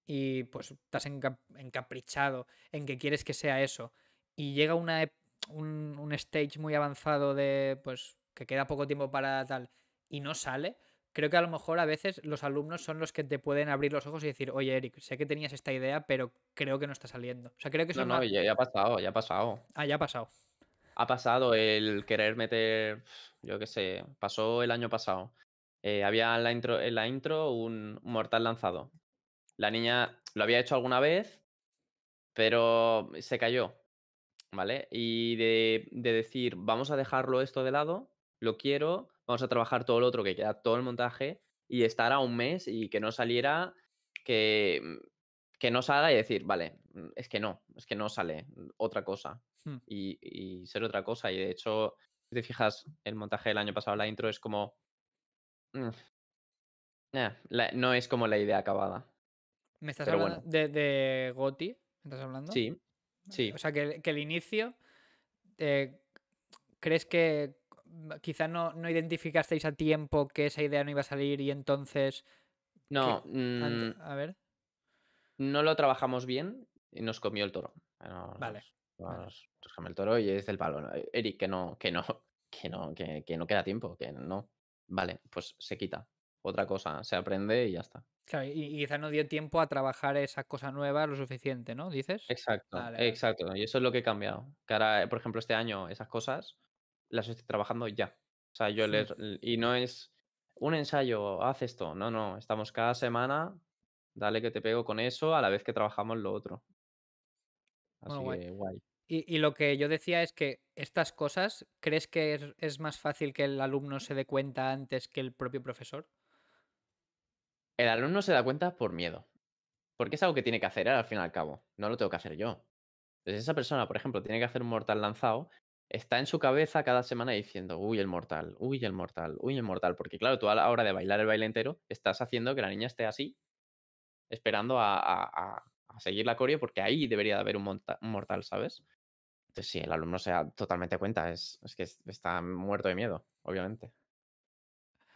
y pues estás encaprichado en que quieres que sea eso, y llega una, e-, un, stage muy avanzado de, pues, que queda poco tiempo para tal, y no sale, creo que a lo mejor a veces los alumnos son los que te pueden abrir los ojos y decir, oye, Eric, sé que tenías esta idea, pero creo que no está saliendo. O sea, creo que eso. No, no, ya, ha pasado, ya ha pasado. Ah, ya ha pasado. Ha pasado el querer meter, yo qué sé, pasó el año pasado. Eh, había en la intro, un, mortal lanzado. La niña lo había hecho alguna vez, pero se cayó, ¿vale? Y de, de decir, vamos a dejarlo esto de lado, lo quiero, vamos a trabajar todo lo otro que queda, todo el montaje, y estar a un mes y que no saliera, que, mm, no salga y decir, vale, mm, es que no, es que no sale mm, otra cosa. Hmm. Y, ser otra cosa. Y de hecho, si te fijas, el montaje del año pasado, la intro es como... Eh, no es como la idea acabada. ¿Me estás hablando de, Goti? ¿Me estás hablando? Sí. sí. O sea, que, el inicio... Eh, ¿Crees que quizá no, no identificasteis a tiempo que esa idea no iba a salir y entonces... No, mm, a ver. No lo trabajamos bien y nos comió el toro. Ah, vale. Nos, comió el toro y es el palo. Eric, que no, que no, que no, que, no queda tiempo, que no. Vale, pues se quita. Otra cosa, se aprende y ya está. Claro, y, quizá no dio tiempo a trabajar esa cosa nueva lo suficiente, ¿no? ¿Dices? Exacto, exacto. Y eso es lo que he cambiado. Que ahora, por ejemplo, este año esas cosas las estoy trabajando ya. O sea, yo les... Y no es un ensayo, haz esto. No, no, estamos cada semana, dale que te pego con eso a la vez que trabajamos lo otro. Así Que, guay. Y, lo que yo decía es que estas cosas, ¿crees que es, más fácil que el alumno se dé cuenta antes que el propio profesor? El alumno se da cuenta por miedo. Porque es algo que tiene que hacer al fin y al cabo. No lo tengo que hacer yo. Entonces, esa persona, por ejemplo, tiene que hacer un mortal lanzado está en su cabeza cada semana diciendo, uy, el mortal, uy, el mortal, uy, el mortal. Porque claro, tú a la hora de bailar el baile entero, estás haciendo que la niña esté así, esperando a, seguir la coreo, porque ahí debería de haber un, mortal, ¿sabes? Entonces, sí, el alumno se da totalmente cuenta, es, que está muerto de miedo, obviamente.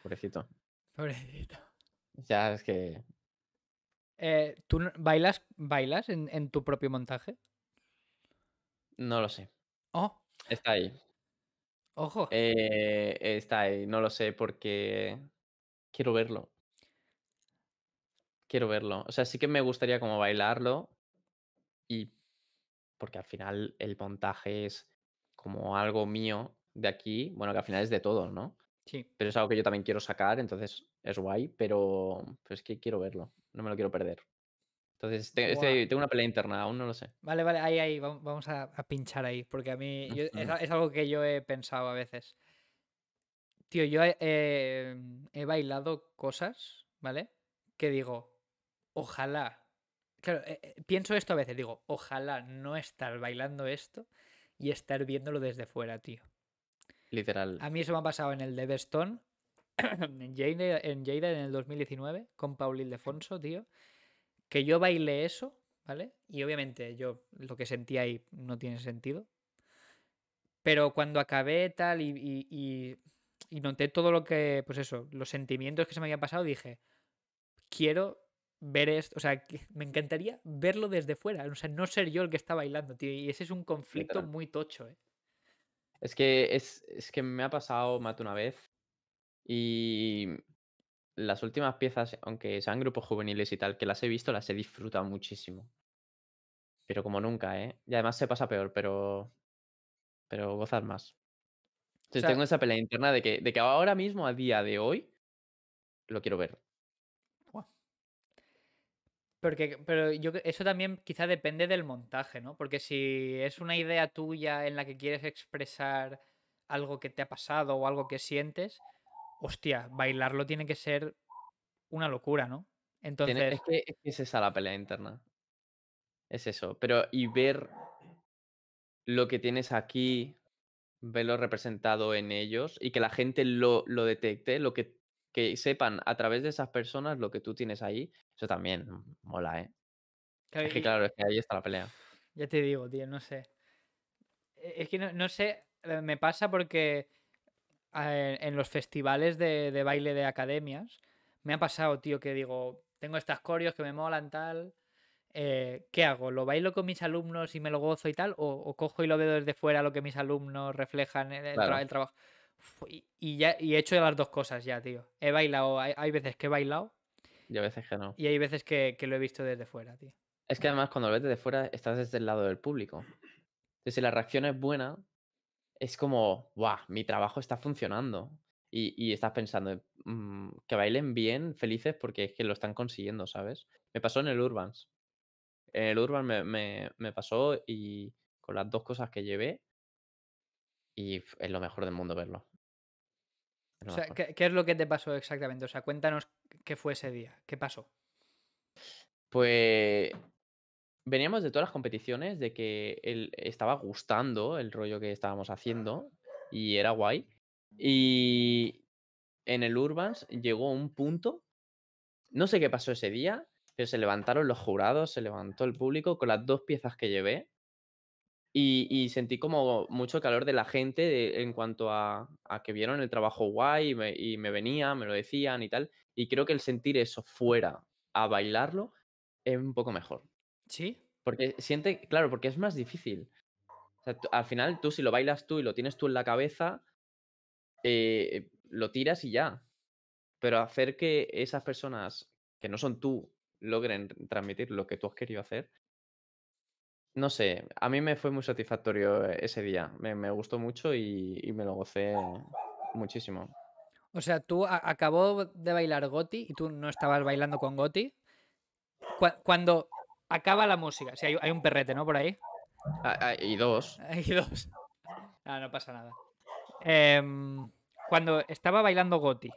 Pobrecito. Pobrecito. Ya es que. Eh, ¿Tú bailas, bailas en, en tu propio montaje? No lo sé. Oh, Está ahí. Ojo. Eh, está ahí, no lo sé porque quiero verlo. Quiero verlo. O sea, sí que me gustaría como bailarlo y porque al final el montaje es como algo mío de aquí, bueno, que al final es de todos, ¿no? Sí. Pero es algo que yo también quiero sacar, entonces es guay, pero pues, es que quiero verlo, no me lo quiero perder. Entonces, este, tengo una pelea interna, aún no lo sé. Vale, vale, ahí, ahí, vamos a, pinchar ahí, porque a mí es, algo que yo he pensado a veces. Tío, yo he, em, bailado cosas, ¿vale? Que digo, ojalá. Claro, eh, eh, pienso esto a veces, digo, ojalá no estar bailando esto y estar viéndolo desde fuera, tío. Literal. A mí eso me ha pasado en el de stone en Jada en, en el 2019, con Paul Ildefonso, tío que yo bailé eso, ¿vale? Y obviamente yo lo que sentí ahí no tiene sentido. Pero cuando acabé tal y, y, y, noté todo lo que, pues eso, los sentimientos que se me habían pasado, dije, quiero ver esto, o sea, me encantaría verlo desde fuera, o sea, no ser yo el que está bailando, tío, y ese es un conflicto muy tocho, ¿eh? Es que, es, es que me ha pasado, Mato, una vez, y las últimas piezas, aunque sean grupos juveniles y tal, que las he visto, las he disfrutado muchísimo. Pero como nunca, ¿eh? Y además se pasa peor, pero. Pero gozar más. Entonces tengo esa pelea interna de que, de que ahora mismo, a día de hoy, lo quiero ver. Porque, pero yo eso también quizá depende del montaje, ¿no? Porque si es una idea tuya en la que quieres expresar algo que te ha pasado o algo que sientes, hostia, bailarlo tiene que ser una locura, ¿no? Entonces. Es que, es, esa la pelea interna. Es eso. Pero, y ver lo que tienes aquí, verlo representado en ellos y que la gente lo, detecte, lo que, sepan a través de esas personas lo que tú tienes ahí, eso también mola, ¿eh? Claro, es que claro, que ahí está la pelea. Ya te digo, tío, no sé. E, es que no sé, eh, me pasa porque en los festivales de, baile de academias, me ha pasado, tío, que digo, tengo estas corios que me molan tal. Eh, ¿Qué hago? ¿Lo bailo con mis alumnos y me lo gozo y tal? ¿O, cojo y lo veo desde fuera lo que mis alumnos reflejan en el, trabajo? y, ya, y he hecho las dos cosas ya, tío. He bailado, hay, veces que he bailado. Y hay veces que no. Y hay veces que, lo he visto desde fuera, tío. Es que además cuando lo ves desde fuera estás desde el lado del público. Entonces, si la reacción es buena, es como, ¡guau! Mi trabajo está funcionando. Y, estás pensando, mm, que bailen bien, felices, porque es que lo están consiguiendo, ¿sabes? Me pasó en el Urbans. En el Urban me, pasó y con las dos cosas que llevé, y es lo mejor del mundo verlo. O sea, ¿qué, ¿qué, es lo que te pasó exactamente? O sea, cuéntanos qué fue ese día, qué pasó. Pues veníamos de todas las competiciones, de que él estaba gustando el rollo que estábamos ah. haciendo y era guay. Y en el Urbans llegó un punto, no sé qué pasó ese día, pero se levantaron los jurados, se levantó el público con las dos piezas que llevé. Y, sentí como mucho calor de la gente en cuanto a, que vieron el trabajo guay y me, y me venía, me lo decían y tal. Y creo que el sentir eso fuera a bailarlo es un poco mejor. Sí. Porque siente, claro, porque es más difícil. al final tú si lo bailas tú y lo tienes tú en la cabeza, eh, lo tiras y ya. Pero hacer que esas personas que no son tú logren transmitir lo que tú has querido hacer, no sé, a mí me fue muy satisfactorio ese día. Me, gustó mucho y, me lo gocé muchísimo. O sea, tú acabó de bailar Goti y tú no estabas bailando con Goti. cuando Acaba la música. Sí, hay, un perrete, ¿no? Por ahí. Hay ah, ah, y dos. Hay dos. No, no pasa nada. Em, cuando estaba bailando Goti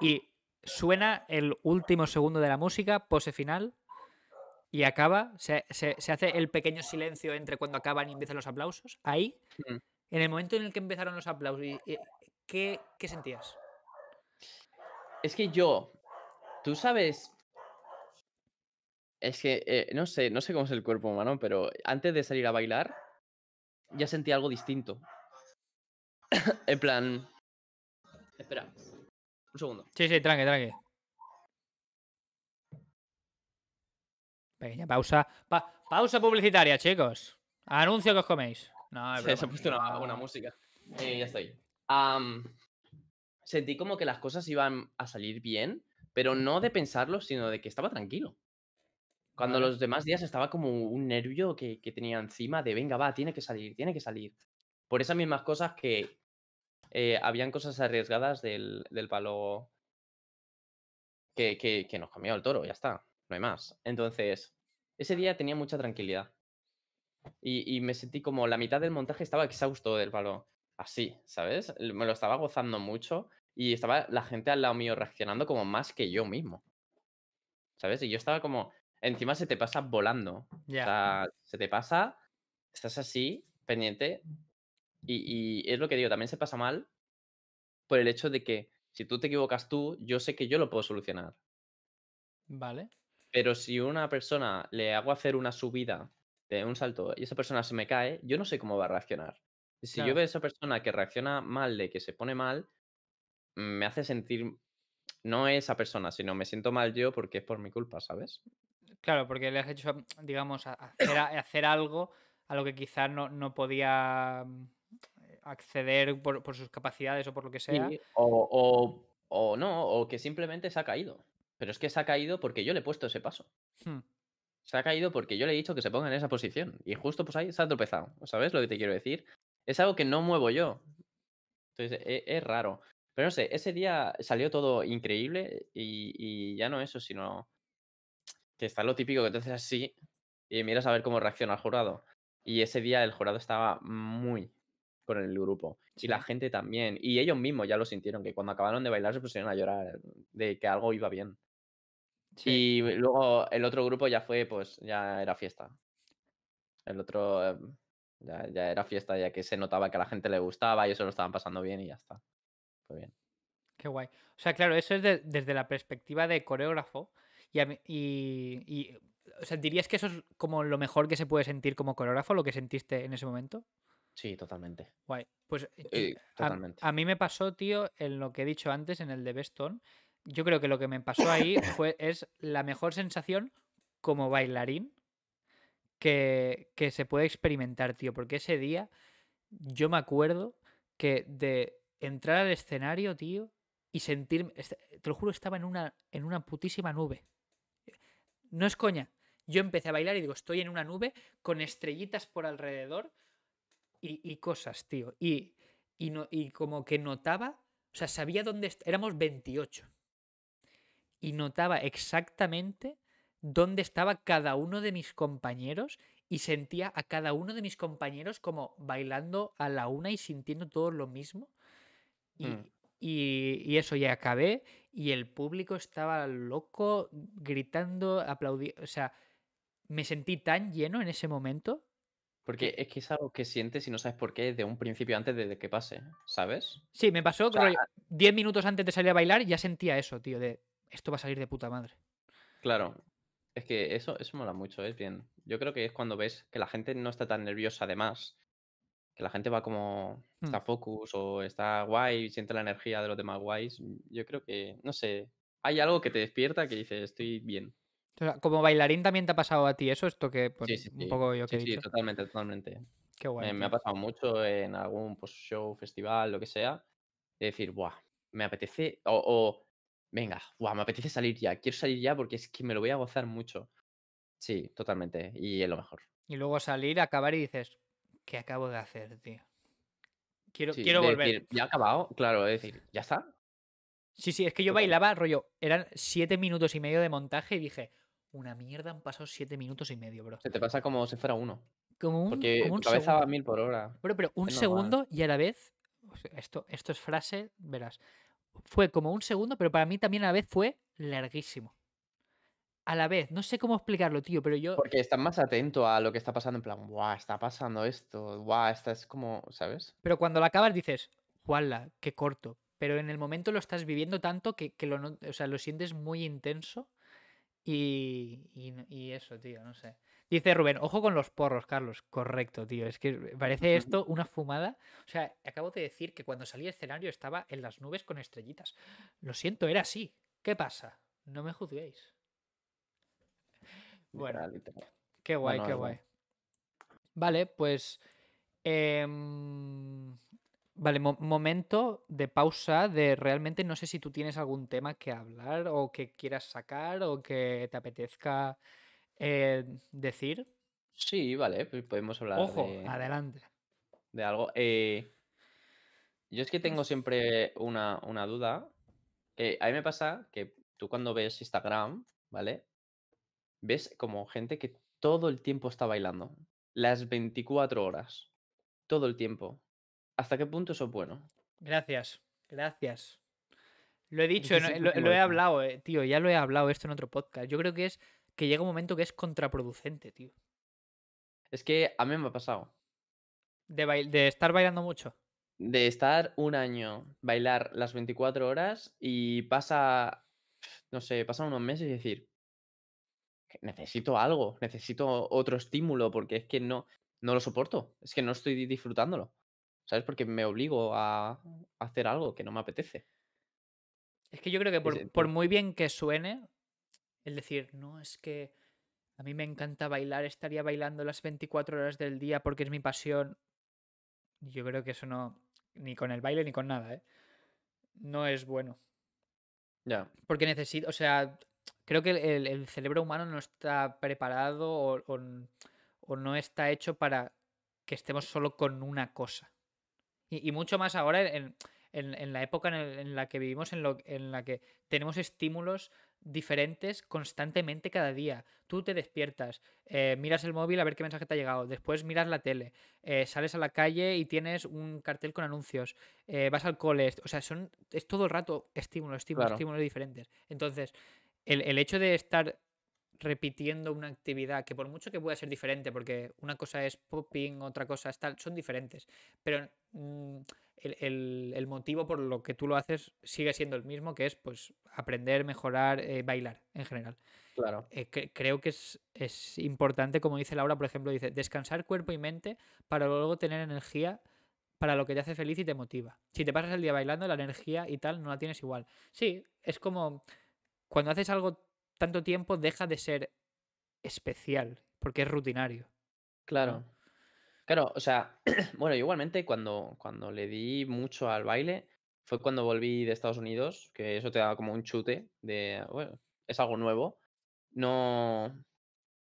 y suena el último segundo de la música, pose final, y acaba, se, hace el pequeño silencio entre cuando acaban y empiezan los aplausos. Ahí, mm. en el momento en el que empezaron los aplausos, qué sentías? Es que yo, tú sabes, es que, eh, no sé, no sé cómo es el cuerpo humano, pero antes de salir a bailar, ya sentí algo distinto. en plan... Espera. Un segundo. Sí, sí, tranque, tranque. Pequeña pausa. pausa publicitaria, chicos. Anuncio que os coméis. No, se ha puesto una, buena música. Eh, ya estoy. sentí como que las cosas iban a salir bien, pero no de pensarlo, sino de que estaba tranquilo. Cuando los demás días estaba como un nervio que, tenía encima de, venga, va, tiene que salir, tiene que salir. Por esas mismas cosas que eh, habían cosas arriesgadas del, palo que, que, nos cambió el toro, ya está, no hay más. Entonces, ese día tenía mucha tranquilidad. y me sentí como la mitad del montaje estaba exhausto del palo, así, ¿sabes? Me lo estaba gozando mucho y estaba la gente al lado mío reaccionando como más que yo mismo. ¿Sabes? Y yo estaba como, encima se te pasa volando. O sea, se te pasa, estás así, pendiente. Y, es lo que digo, también se pasa mal por el hecho de que si tú te equivocas tú, yo sé que yo lo puedo solucionar. Vale. Pero si una persona le hago hacer una subida de un salto y esa persona se me cae, yo no sé cómo va a reaccionar. Si yo veo a esa persona que reacciona mal, de que se pone mal, me hace sentir no esa persona, sino me siento mal yo porque es por mi culpa, ¿sabes? Claro, porque le has hecho, mm, digamos, hacer, hacer algo a lo que quizás no, no podía mm, eh, acceder por, sus capacidades o por lo que sea. o, no, o que simplemente se ha caído. Pero es que se ha caído porque yo le he puesto ese paso. Hmm. Se ha caído porque yo le he dicho que se ponga en esa posición. Y justo pues ahí se ha tropezado. ¿Sabes lo que te quiero decir? Es algo que no muevo yo. Entonces, e, es, raro. Pero no sé, ese día salió todo increíble y, y ya no eso, sino que está lo típico que te haces así y miras a ver cómo reacciona el jurado. Y ese día el jurado estaba muy con el grupo y la gente también. Y ellos mismos ya lo sintieron, que cuando acabaron de bailar se pusieron a llorar de que algo iba bien. Y luego el otro grupo ya fue, pues ya era fiesta. El otro eh, ya, era fiesta, ya que se notaba que a la gente le gustaba y eso lo estaban pasando bien y ya está. Fue bien. Qué guay. O sea, claro, eso es desde la perspectiva de coreógrafo, y, ¿dirías que eso es como lo mejor que se puede sentir como coreógrafo, lo que sentiste en ese momento? Sí, totalmente. Guay. Pues eh, eh, A, mí me pasó, tío, en lo que he dicho antes, en el de Beston. Yo creo que lo que me pasó ahí fue, es la mejor sensación como bailarín que, que se puede experimentar, tío. Porque ese día yo me acuerdo que de entrar al escenario, tío, y sentirme. Este, te lo juro, estaba en una, en una putísima nube. No es coña. Yo empecé a bailar y digo, estoy en una nube con estrellitas por alrededor y, cosas, tío. Y, y, no, y como que notaba, o sea, sabía dónde... Éramos 28. Y notaba exactamente dónde estaba cada uno de mis compañeros y sentía a cada uno de mis compañeros como bailando a la una y sintiendo todo lo mismo. Y, hmm. Y, eso, ya acabé y el público estaba loco, gritando, aplaudiendo. O sea, me sentí tan lleno en ese momento. Porque es que es algo que sientes y no sabes por qué de un principio antes de que pase, ¿sabes? Sí, me pasó, o minutos antes de salir a bailar ya sentía eso, tío, de esto va a salir de puta madre. Claro, es que eso, eso mola mucho, es ¿eh? bien. Yo creo que es cuando ves que la gente no está tan nerviosa, además, que la gente va como Mm. está focus o está guay, siente la energía de los demás guays, mm, yo creo que, no sé, hay algo que te despierta que dices, estoy bien. como bailarín también te ha pasado a ti eso, esto que pues, un poco yo que he dicho. Sí, totalmente, totalmente. Qué guay. me ha pasado mucho en algún post pues, show, festival, lo que sea, de decir, guau me apetece, o, venga, guau, me apetece salir ya, quiero salir ya porque es que me lo voy a gozar mucho. Sí, totalmente, y es lo mejor. Y luego salir, acabar y dices, ¿qué acabo de hacer, tío? Quiero, quiero volver. ya ha acabado, claro, es decir, ya está. Sí, sí, es que yo bailaba, rollo, eran siete minutos y medio de montaje y dije, una mierda han pasado siete minutos y medio, bro. Se te pasa como si fuera uno. Como un, Porque como mil por hora. Pero, pero un segundo y a la vez, esto, esto es frase, verás, fue como un segundo, pero para mí también a la vez fue larguísimo a la vez. No sé cómo explicarlo, tío, pero yo. Porque estás más atento a lo que está pasando, en plan, guau, está pasando esto, guau, esta es como, ¿sabes? Pero cuando lo acabas dices, guala, qué corto. Pero en el momento lo estás viviendo tanto que, lo, sientes muy intenso y, y, eso, tío, no sé. Dice Rubén, ojo con los porros, Carlos. Correcto, tío. Es que parece esto una fumada. O sea, acabo de decir que cuando salí el escenario estaba en las nubes con estrellitas. Lo siento, era así. ¿Qué pasa? No me juzguéis. Bueno, qué guay, qué guay. Vale, pues. Em, vale, momento de pausa de realmente no sé si tú tienes algún tema que hablar o que quieras sacar o que te apetezca eh, decir. Sí, vale, pues podemos hablar. Ojo, adelante. De algo. Eh, yo es que tengo siempre una, una duda. Eh, a mí me pasa que tú cuando ves Instagram, ¿vale? ves como gente que todo el tiempo está bailando. Las 24 horas. Todo el tiempo. ¿Hasta qué punto eso es bueno? Gracias, gracias. Lo he dicho, lo, he hablado, eh, tío, ya lo he hablado esto en otro podcast. Yo creo que es que llega un momento que es contraproducente, tío. Es que a mí me ha pasado. De, de estar bailando mucho. De estar un año, bailar las 24 horas y pasa, no sé, pasa unos meses y decir, necesito algo, necesito otro estímulo porque es que no, no lo soporto, es que no estoy disfrutándolo. ¿Sabes? Porque me obligo a hacer algo que no me apetece. Es que yo creo que por, muy bien que suene, el decir, no, es que a mí me encanta bailar, estaría bailando las 24 horas del día porque es mi pasión. Yo creo que eso no, ni con el baile ni con nada, ¿eh? No es bueno. Ya. Porque necesito, o sea, creo que el, cerebro humano no está preparado o, no está hecho para que estemos solo con una cosa. Y, mucho más ahora en, la época en, la que vivimos, en, la que tenemos estímulos diferentes constantemente cada día. Tú te despiertas, eh, miras el móvil a ver qué mensaje te ha llegado, después miras la tele, eh, sales a la calle y tienes un cartel con anuncios, eh, vas al cole, o sea, son, es todo el rato estímulos, estímulos, estímulos diferentes. Entonces, el, hecho de estar repitiendo una actividad que por mucho que pueda ser diferente, porque una cosa es popping, otra cosa es tal, son diferentes, pero mm, el, motivo por lo que tú lo haces sigue siendo el mismo, que es pues aprender, mejorar, eh, bailar en general. Claro. Eh, creo que es, importante, como dice Laura, por ejemplo, dice, descansar cuerpo y mente para luego tener energía para lo que te hace feliz y te motiva. Si te pasas el día bailando, la energía y tal no la tienes igual. Sí, es como cuando haces algo tanto tiempo deja de ser especial, porque es rutinario. Claro. Claro, o sea, bueno, igualmente cuando, cuando le di mucho al baile fue cuando volví de Estados Unidos, que eso te da como un chute de, bueno, es algo nuevo. No,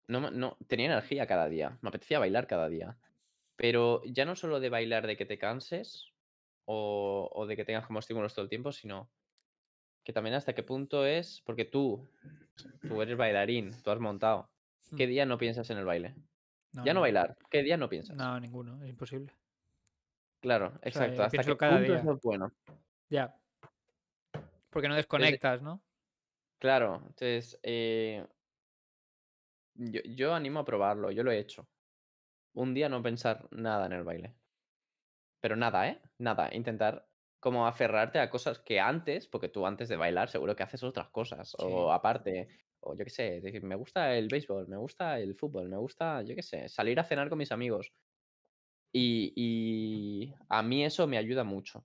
no, no, tenía energía cada día, me apetecía bailar cada día. Pero ya no solo de bailar de que te canses o, o de que tengas como estímulos todo el tiempo, sino que también hasta qué punto es, porque tú, tú eres bailarín, tú has montado. Hmm. ¿Qué día no piensas en el baile? ya no, bailar, ¿qué día no piensas? No, ninguno, es imposible. Claro, exacto. hasta cada día. es bueno. Ya. Porque no desconectas, ¿no? Claro, entonces eh, yo, yo animo a probarlo, yo lo he hecho. Un día no pensar nada en el baile. Pero nada, ¿eh? Nada. Intentar como aferrarte a cosas que antes, porque tú antes de bailar seguro que haces otras cosas, o aparte, o yo qué sé, me gusta el béisbol, me gusta el fútbol, me gusta, yo qué sé, salir a cenar con mis amigos. Y, a mí eso me ayuda mucho.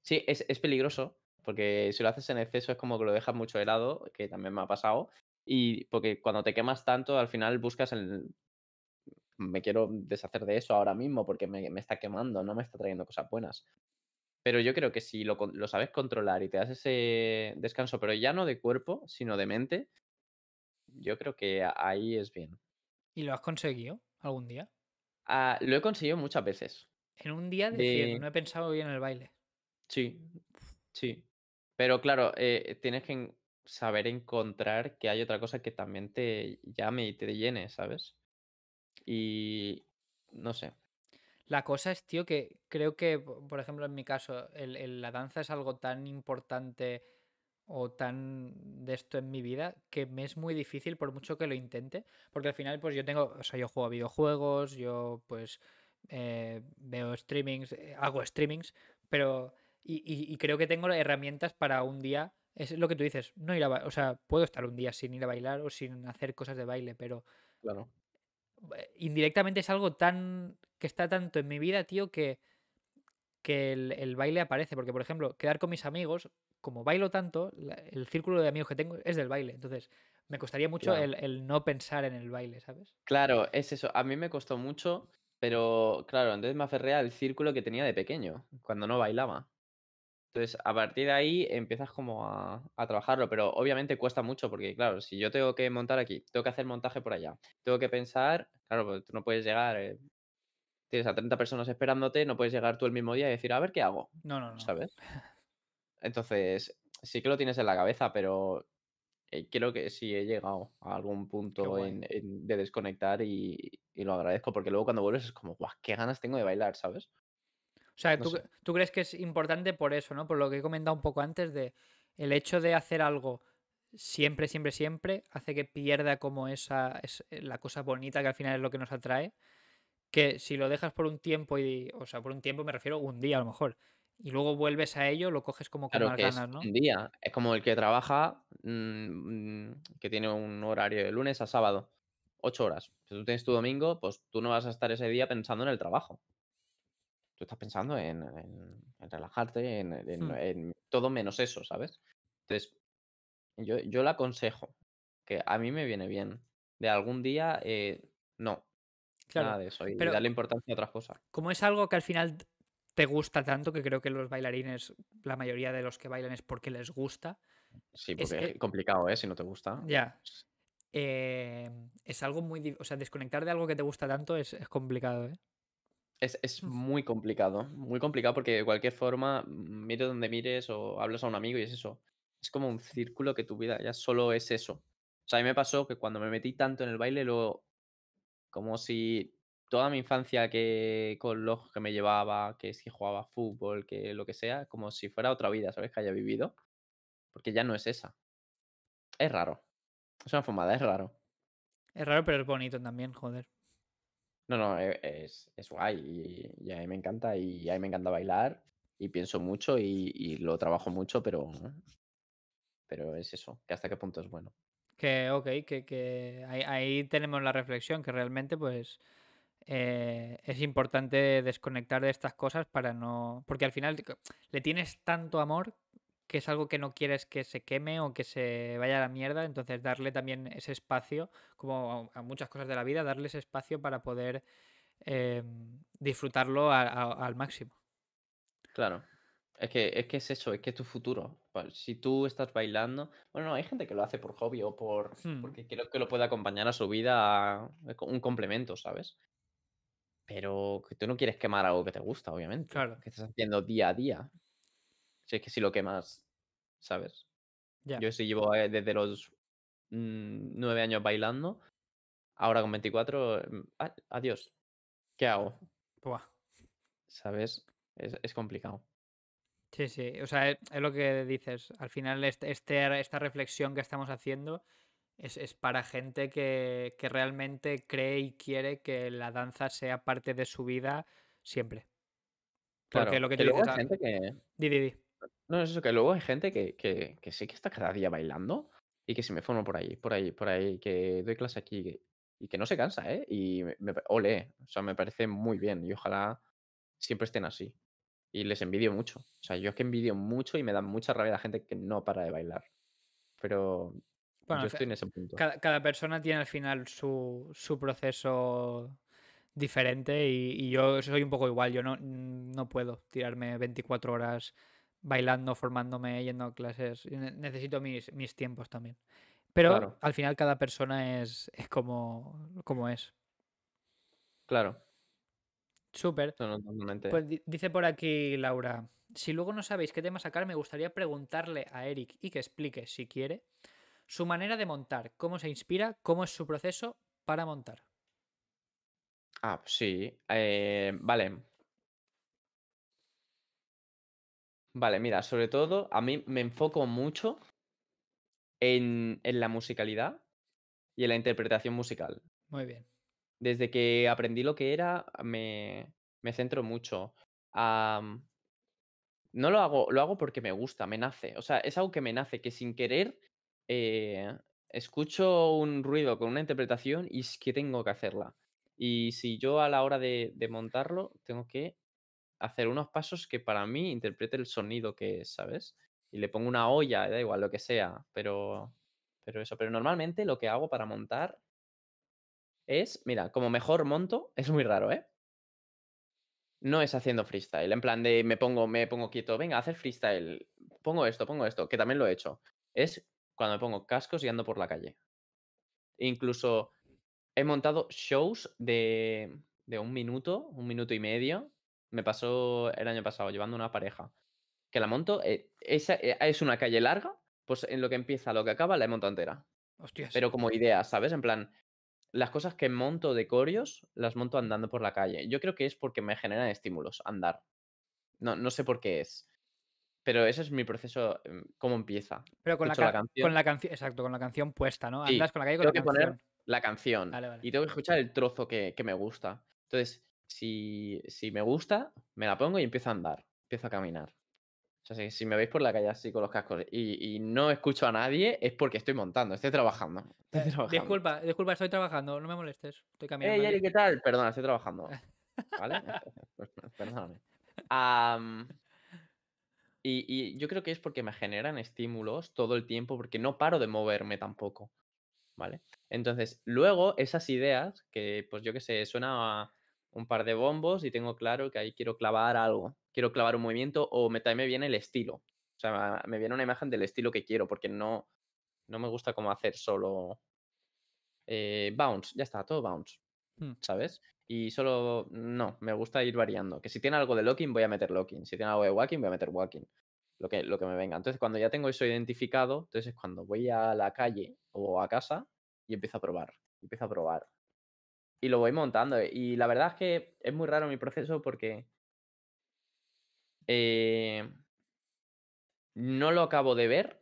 Sí, es, peligroso, porque si lo haces en exceso es como que lo dejas mucho helado, que también me ha pasado, y porque cuando te quemas tanto, al final buscas el... Me quiero deshacer de eso ahora mismo porque me, me está quemando, no me está trayendo cosas buenas. Pero yo creo que si lo, lo, sabes controlar y te das ese descanso, pero ya no de cuerpo, sino de mente, yo creo que ahí es bien. ¿Y lo has conseguido algún día? Ah, lo he conseguido muchas veces. En un día de, cien, no he pensado bien en el baile. Sí, sí. Pero claro, eh, tienes que saber encontrar que hay otra cosa que también te llame y te llene, ¿sabes? Y no sé, la cosa es, tío, que creo que, por ejemplo, en mi caso, el, la danza es algo tan importante o tan de esto en mi vida que me es muy difícil por mucho que lo intente, porque al final, pues yo tengo, o sea, yo juego videojuegos, yo pues eh, veo streamings, eh, hago streamings, pero, y, creo que tengo herramientas para un día, es lo que tú dices, no ir a, o sea, puedo estar un día sin ir a bailar o sin hacer cosas de baile, pero... Claro. Eh, indirectamente es algo tan que está tanto en mi vida, tío, que, que el, baile aparece. Porque, por ejemplo, quedar con mis amigos, como bailo tanto, el círculo de amigos que tengo es del baile. Entonces, me costaría mucho el, el, no pensar en el baile, ¿sabes? Claro, es eso. A mí me costó mucho, pero claro, entonces me aferré al círculo que tenía de pequeño, cuando no bailaba. Entonces, a partir de ahí empiezas como a, a, trabajarlo, pero obviamente cuesta mucho porque, claro, si yo tengo que montar aquí, tengo que hacer montaje por allá, tengo que pensar, claro, pues tú no puedes llegar, eh, tienes a 30 personas esperándote, no puedes llegar tú el mismo día y decir, a ver qué hago. No, no, no. ¿Sabes? Entonces, sí que lo tienes en la cabeza, pero eh, creo que sí he llegado a algún punto de desconectar y, y, lo agradezco porque luego cuando vuelves es como, guau, qué ganas tengo de bailar, ¿sabes? O sea, tú, crees que es importante por eso, ¿no? Por lo que he comentado un poco antes de el hecho de hacer algo siempre, siempre, siempre hace que pierda como esa, es eh, la cosa bonita que al final es lo que nos atrae. Que si lo dejas por un tiempo y, o sea, por un tiempo me refiero un día a lo mejor, y luego vuelves a ello, lo coges como con claro más que es Un día. Es como el que trabaja, mm, mm, que tiene un horario de lunes a sábado, ocho horas. Si tú tienes tu domingo, pues tú no vas a estar ese día pensando en el trabajo tú estás pensando en, relajarte, hmm. en, todo menos eso, ¿sabes? Entonces, yo, yo le aconsejo que a mí me viene bien. De algún día, eh, no. Claro, nada de eso. Y darle importancia a otras cosas. Como es algo que al final te gusta tanto, que creo que los bailarines, la mayoría de los que bailan es porque les gusta. Sí, porque eh es, complicado, ¿eh? Si no te gusta. Ya. Pues em, es algo muy. O sea, desconectar de algo que te gusta tanto es complicado, ¿eh? Es, muy complicado, muy complicado porque de cualquier forma, mm, mires donde mires o hablas a un amigo y es eso. Es como un círculo que tu vida ya solo es eso. O sea, a mí me pasó que cuando me metí tanto en el baile, lo. como si toda mi infancia que con los que me llevaba, que si jugaba fútbol, que lo que sea, como si fuera otra vida, ¿sabes? Que haya vivido. Porque ya no es esa. Es raro. Es una fumada, es raro. Es raro, pero es bonito también, joder. No, no, e, es, guay y, a mí me encanta y a mí me encanta bailar y pienso mucho y, lo trabajo mucho, pero, pero es eso, que hasta qué punto es bueno. Que, ok, que, ahí, tenemos la reflexión, que realmente pues eh, es importante desconectar de estas cosas para no... Porque al final le tienes tanto amor que es algo que no quieres que se queme o que se vaya a la mierda, entonces darle también ese espacio, como a, muchas cosas de la vida, darle ese espacio para poder em, disfrutarlo al máximo. Claro, es que, es que es eso, es que es tu futuro. Si tú estás bailando, bueno, hay gente que lo hace por hobby o por hmm. porque creo que lo puede acompañar a su vida, un complemento, ¿sabes? Pero que tú no quieres quemar algo que te gusta, obviamente. Claro. Que estás haciendo día a día. Si es que si lo que más ¿sabes? Yo sí llevo eh, desde los mm, nueve años bailando. Ahora con 24, eh, mm, adiós. ¿Qué hago? ¿Sabes? Es, complicado. Sí, sí. O sea, es, lo que dices. Al final, este, esta reflexión que estamos haciendo es, para gente que, realmente cree y quiere que la danza sea parte de su vida siempre. Porque claro, lo que te ah gente que... Di, no, es eso, que luego hay gente que, que, que sé que está cada día bailando y que si me formo por ahí, por ahí, por ahí, que doy clase aquí y que no se cansa, ¿eh? Y me, ole, o sea, me parece muy bien y ojalá siempre estén así. Y les envidio mucho. O sea, yo es que envidio mucho y me da mucha rabia la gente que no para de bailar. Pero yo estoy en ese punto. Cada, persona tiene al final su, proceso diferente y, yo soy un poco igual. Yo no, no puedo tirarme 24 horas bailando, formándome, yendo a clases. Necesito mis, tiempos también. Pero al final cada persona es, como, como es. Claro. Súper. pues dice por aquí Laura, si luego no sabéis qué tema sacar, me gustaría preguntarle a Eric y que explique, si quiere, su manera de montar, cómo se inspira, cómo es su proceso para montar. Ah, pues sí. Eh, vale. Vale, mira, sobre todo a mí me enfoco mucho en, la musicalidad y en la interpretación musical. Muy bien. Desde que aprendí lo que era, me, me centro mucho. no lo hago, lo hago porque me gusta, me nace. O sea, es algo que me nace, que sin querer eh, escucho un ruido con una interpretación y es que tengo que hacerla. Y si yo a la hora de montarlo tengo que hacer unos pasos que para mí interprete el sonido que es, ¿sabes? Y le pongo una olla, da igual, lo que sea, pero, pero eso. Pero normalmente lo que hago para montar es, mira, como mejor monto, es muy raro, ¿eh? No es haciendo freestyle, en plan de me pongo, me pongo quieto, venga, hacer freestyle, pongo esto, pongo esto, que también lo he hecho. Es cuando me pongo cascos y ando por la calle. Incluso he montado shows de, de un minuto, un minuto y medio, me pasó el año pasado llevando una pareja que la monto. Eh, esa eh, es una calle larga, pues en lo que empieza, lo que acaba, la he entera. Pero como idea, ¿sabes? En plan, las cosas que monto de corios las monto andando por la calle. Yo creo que es porque me generan estímulos andar. No, no sé por qué es. Pero ese es mi proceso, em, cómo empieza. Pero con la, canción. Exacto, con la canción puesta, ¿no? Andas con la con que canción. poner la canción. Y tengo que escuchar el trozo que, que me gusta. Entonces, si, si me gusta, me la pongo y empiezo a andar, empiezo a caminar. O sea, si, me veis por la calle así con los cascos y, no escucho a nadie, es porque estoy montando, estoy trabajando. Eh, disculpa, disculpa, estoy trabajando, no me molestes, estoy caminando. Eh, ¿qué tal? Perdona, estoy trabajando. ¿Vale? Pues, pues, perdóname. y, y, yo creo que es porque me generan estímulos todo el tiempo, porque no paro de moverme tampoco. ¿Vale? Entonces, luego esas ideas, que pues yo que sé, suena a, un par de bombos y tengo claro que ahí quiero clavar algo, quiero clavar un movimiento o me, me viene el estilo. O sea, me viene una imagen del estilo que quiero, porque no, no me gusta cómo hacer solo eh, bounce, ya está, todo bounce, hmm. ¿sabes? Y solo, no, me gusta ir variando. Que si tiene algo de locking, voy a meter locking. Si tiene algo de walking, voy a meter walking. Lo que, lo que me venga. Entonces, cuando ya tengo eso identificado, entonces es cuando voy a la calle o a casa y empiezo a probar. Empiezo a probar y lo voy montando. Eh, y la verdad es que es muy raro mi proceso porque eh, no lo acabo de ver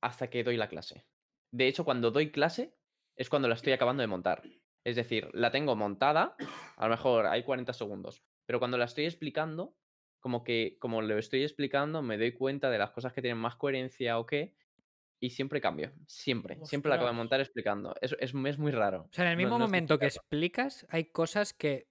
hasta que doy la clase. De hecho, cuando doy clase es cuando la estoy acabando de montar. Es decir, la tengo montada, a lo mejor hay 40 segundos, pero cuando la estoy explicando, como que como lo estoy explicando, me doy cuenta de las cosas que tienen más coherencia o qué, y siempre cambio. Siempre. Siempre la acabo de montar explicando. Es, es, es, muy raro. O sea, en el mismo momento que explicas, hay cosas que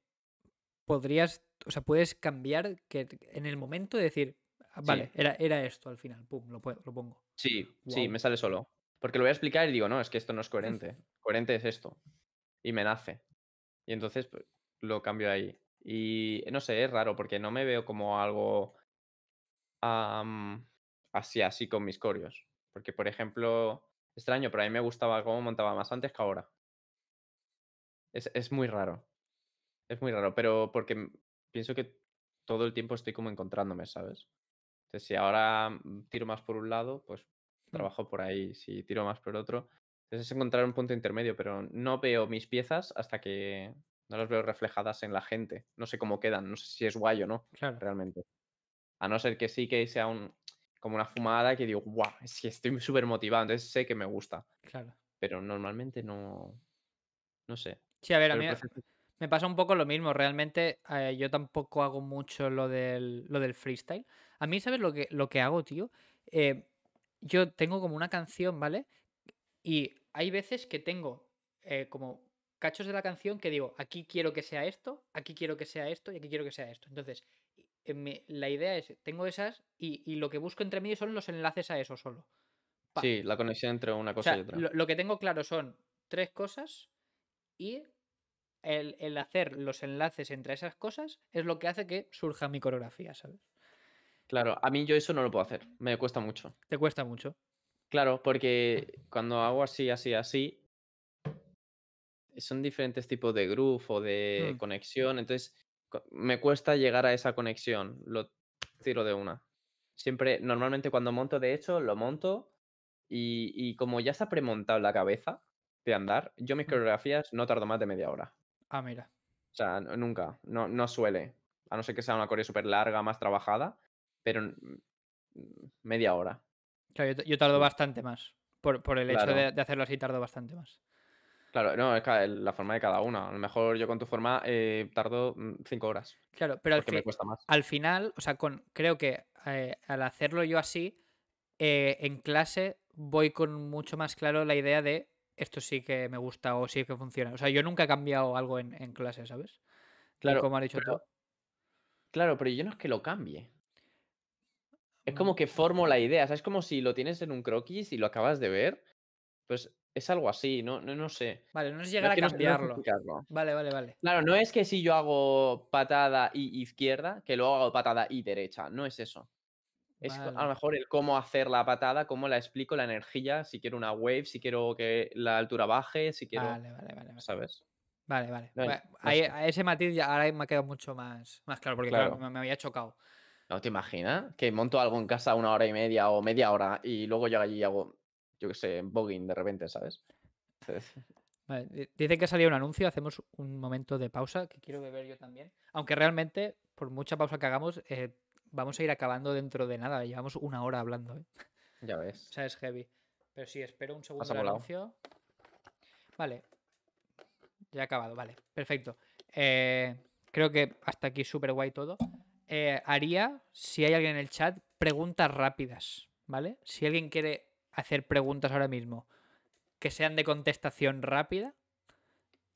podrías. O sea, puedes cambiar que en el momento de decir, ah, vale, era, era esto al final, pum, lo, lo pongo. Sí, sí, me sale solo. Porque lo voy a explicar y digo, no, es que esto no es coherente. Coherente es esto. Y me nace. Y entonces pues, lo cambio ahí. Y no sé, es raro porque no me veo como algo así, así con mis corios. Porque, por ejemplo, extraño, pero a mí me gustaba cómo montaba más antes que ahora. Es, muy raro. Es muy raro, pero porque pienso que todo el tiempo estoy como encontrándome, ¿sabes? Entonces, si ahora mm, tiro más por un lado, pues mm. trabajo por ahí. Si tiro más por otro, entonces es encontrar un punto intermedio, pero no veo mis piezas hasta que no las veo reflejadas en la gente. No sé cómo quedan, no sé si es guay o no, realmente. A no ser que sí que sea un, como una fumada que digo, guau, es que estoy súper motivado, entonces sé que me gusta. Claro. Pero normalmente no. No sé. Sí, a ver, a mí me pasa un poco lo mismo. Realmente eh, yo tampoco hago mucho lo del, lo del freestyle. A mí, ¿sabes lo que, lo que hago, tío? Eh, yo tengo como una canción, ¿vale? Y hay veces que tengo eh, como cachos de la canción que digo, aquí quiero que sea esto, aquí quiero que sea esto y aquí quiero que sea esto. Entonces, la idea es, tengo esas y, lo que busco entre mí son los enlaces a eso solo. Sí, la conexión entre una cosa y otra. Lo, que tengo claro son tres cosas y el, hacer los enlaces entre esas cosas es lo que hace que surja mi coreografía, ¿sabes? Claro, a mí yo eso no lo puedo hacer, me cuesta mucho. ¿Te cuesta mucho? Claro, ah. porque cuando hago así, así, así, son diferentes tipos de groove o de mm. conexión, entonces me cuesta llegar a esa conexión, lo tiro de una. Siempre, normalmente cuando monto, de hecho, lo monto y, como ya se ha premontado la cabeza de andar, yo mis coreografías no tardo más de media hora. Ah, mira. O sea, nunca, no, no suele. A no ser que sea una coreo súper larga, más trabajada, pero media hora. Claro, yo, tardo bastante más. Por, el hecho de, de hacerlo así, tardo bastante más. Claro, no, es la forma de cada una. A lo mejor yo con tu forma eh, tardo mm, cinco horas. Claro, pero al, final, o sea, con, creo que eh, al hacerlo yo así, eh, en clase voy con mucho más claro la idea de esto sí que me gusta o sí que funciona. O sea, yo nunca he cambiado algo en, clase, ¿sabes? Claro. Como han dicho pero, Claro, pero yo no es que lo cambie. Es mm. como que formo la idea. O es como si lo tienes en un croquis y lo acabas de ver. Pues es algo así, no, no, sé. Vale, no es llegar a cambiarlo. vale, vale, vale. Claro, no es que si yo hago patada y izquierda, que luego hago patada y derecha. No es eso. Es a lo mejor el cómo hacer la patada, cómo la explico, la energía, si quiero una wave, si quiero que la altura baje, si quiero. Vale, vale, vale. vale. ¿Sabes? Vale, vale. a ese matiz ya ahora me ha quedado mucho más, más claro, porque me, había chocado. ¿No te imaginas? Que monto algo en casa una hora y media o media hora y luego yo allí hago yo que sé, en de repente, ¿sabes? Dicen que salido un anuncio, hacemos un momento de pausa, que quiero beber yo también. Aunque realmente, por mucha pausa que hagamos, eh, vamos a ir acabando dentro de nada. Llevamos una hora hablando. ¿eh? Ya ves. O sea, es heavy. Pero sí, espero un segundo anuncio. Vale. Ya ha acabado, vale. Perfecto. Eh, creo que hasta aquí súper guay todo. haría, si hay alguien en el chat, preguntas rápidas, ¿vale? Si alguien quiere hacer preguntas ahora mismo que sean de contestación rápida,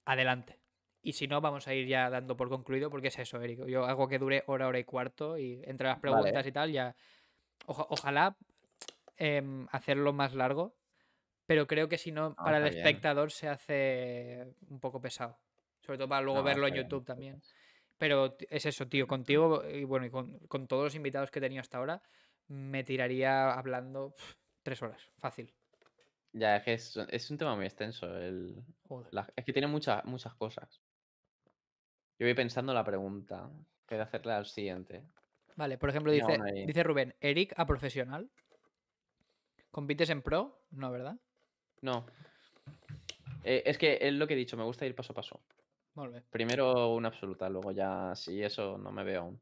adelante. Y si no, vamos a ir ya dando por concluido porque es eso, Eric. Yo hago que dure hora, hora y cuarto y entre las preguntas y tal ya... ojalá em, hacerlo más largo, pero creo que si no, ah, para el espectador se hace un poco pesado. Sobre todo para luego ah, verlo en YouTube también. Pero es eso, tío, contigo y bueno, y con, todos los invitados que he tenido hasta ahora, me tiraría hablando tres horas, fácil. Ya, es que es, un tema muy extenso. El, es que tiene muchas muchas cosas. Yo voy pensando la pregunta que hacerle al siguiente. Vale, por ejemplo, dice, dice Rubén, Eric a profesional. ¿Compites en pro? No, ¿verdad? No. Eh, es que es lo que he dicho, me gusta ir paso a paso. Primero una absoluta, luego ya si eso no me veo aún.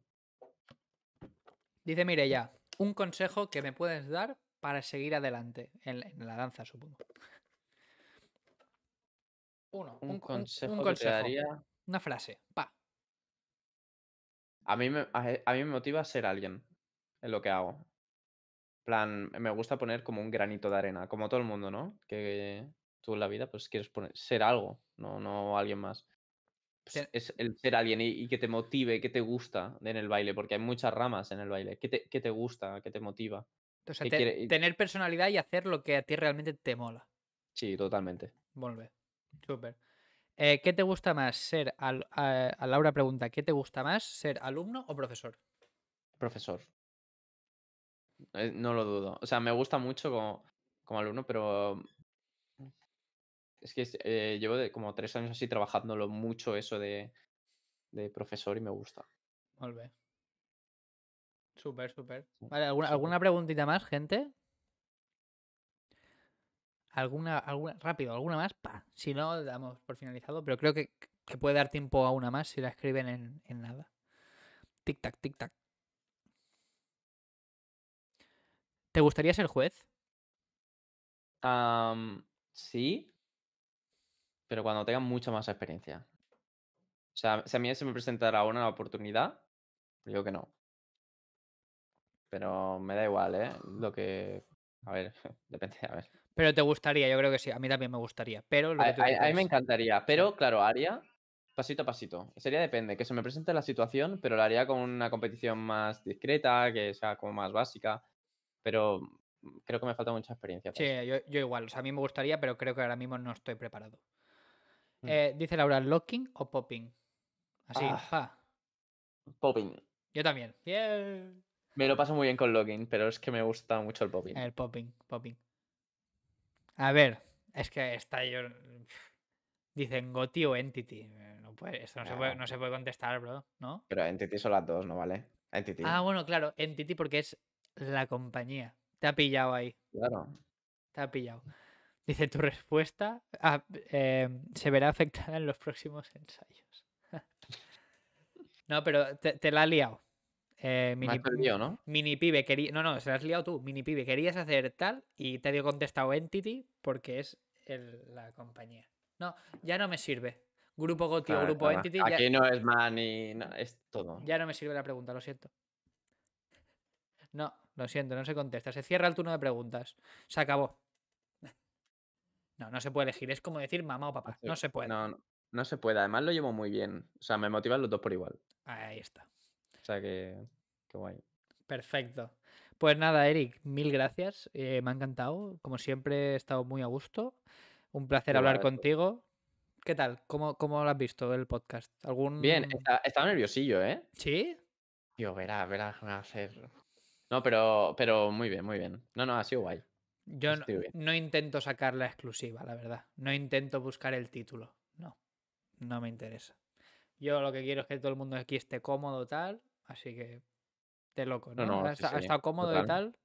Dice ya un consejo que me puedes dar para seguir adelante en, la danza, supongo. un, consejo, que te daría... una frase, pa. A mí, me, a, eh, mí me motiva ser alguien en lo que hago plan, me gusta poner como un granito de arena, como todo el mundo, ¿no? Que tú en la vida, pues quieres poner, ser algo, no, no alguien más. Pues, es el ser alguien y, que te motive, que te gusta en el baile, porque hay muchas ramas en el baile. ¿Qué te gusta? ¿Qué te motiva? O sea, tener personalidad y hacer lo que a ti realmente te mola. Sí, totalmente. Volve. Súper. Eh, ¿Qué te gusta más ser, eh, a, Laura pregunta, ¿qué te gusta más ser alumno o profesor? Profesor. Eh, no lo dudo. O sea, me gusta mucho como, alumno, pero es que llevo de, como tres años así trabajándolo mucho eso de, de profesor y me gusta. Volve. Súper, súper. Vale, ¿alguna, preguntita más, gente? ¿Alguna, rápido, alguna más? Pa. Si no, damos por finalizado, pero creo que, puede dar tiempo a una más si la escriben en, nada. Tic-tac, tic-tac. ¿Te gustaría ser juez? sí, pero cuando tenga mucha más experiencia. O sea, si a mí se me presentara una oportunidad, digo que no. Pero me da igual, ¿eh? Lo que. A ver, depende, a ver. Pero te gustaría, yo creo que sí. A mí también me gustaría. Pero a, mí me encantaría. Pero, claro, haría pasito a pasito. Sería depende, que se me presente la situación, pero la haría con una competición más discreta, que sea como más básica. Pero creo que me falta mucha experiencia. Sí, yo, igual. O sea, a mí me gustaría, pero creo que ahora mismo no estoy preparado. Mm. Eh, dice Laura, ¿locking o popping? Así, ajá. Ah. Popping. Yo también. Bien. Me lo paso muy bien con Login, pero es que me gusta mucho el popping. El popping, popping. A ver, es que está yo. Dicen Goti o Entity. Eh, no puede, esto no, se puede, contestar, bro, ¿no? Pero Entity son las dos, ¿no vale? Entity. Ah, bueno, claro, Entity porque es la compañía. Te ha pillado ahí. Claro. Te ha pillado. Dice, tu respuesta ah, em, se verá afectada en los próximos ensayos. no, pero te, la ha liado. Eh, mini, ¿no? mini pibe, quería. No, no, se has liado tú. Mini pibe, querías hacer tal y te dio contestado Entity porque es la compañía. No, ya no me sirve. Grupo goti grupo Entity. Aquí no es más ni. es todo. Ya no me sirve la pregunta, lo siento. No, lo siento, no se contesta. Se cierra el turno de preguntas. Se acabó. No, no se puede elegir. Es como decir mamá o papá. No se puede. no se puede. Además lo llevo muy bien. O sea, me motivan los dos por igual. Ahí está. O sea que, qué guay. Perfecto. Pues nada, Eric, mil gracias. Eh, me ha encantado. Como siempre, he estado muy a gusto. Un placer hablar contigo. ¿Qué tal? ¿Cómo, lo has visto el podcast? ¿Algún... Bien, estaba está nerviosillo, ¿eh? ¿Sí? Yo verás, verá, va a hacer. No, pero, pero muy bien, muy bien. No, no, ha sido guay. Yo no, no, intento sacar la exclusiva, la verdad. No intento buscar el título. No, no me interesa. Yo lo que quiero es que todo el mundo aquí esté cómodo, tal, Así que, te loco, ¿no? no, ha, estado cómodo y tal.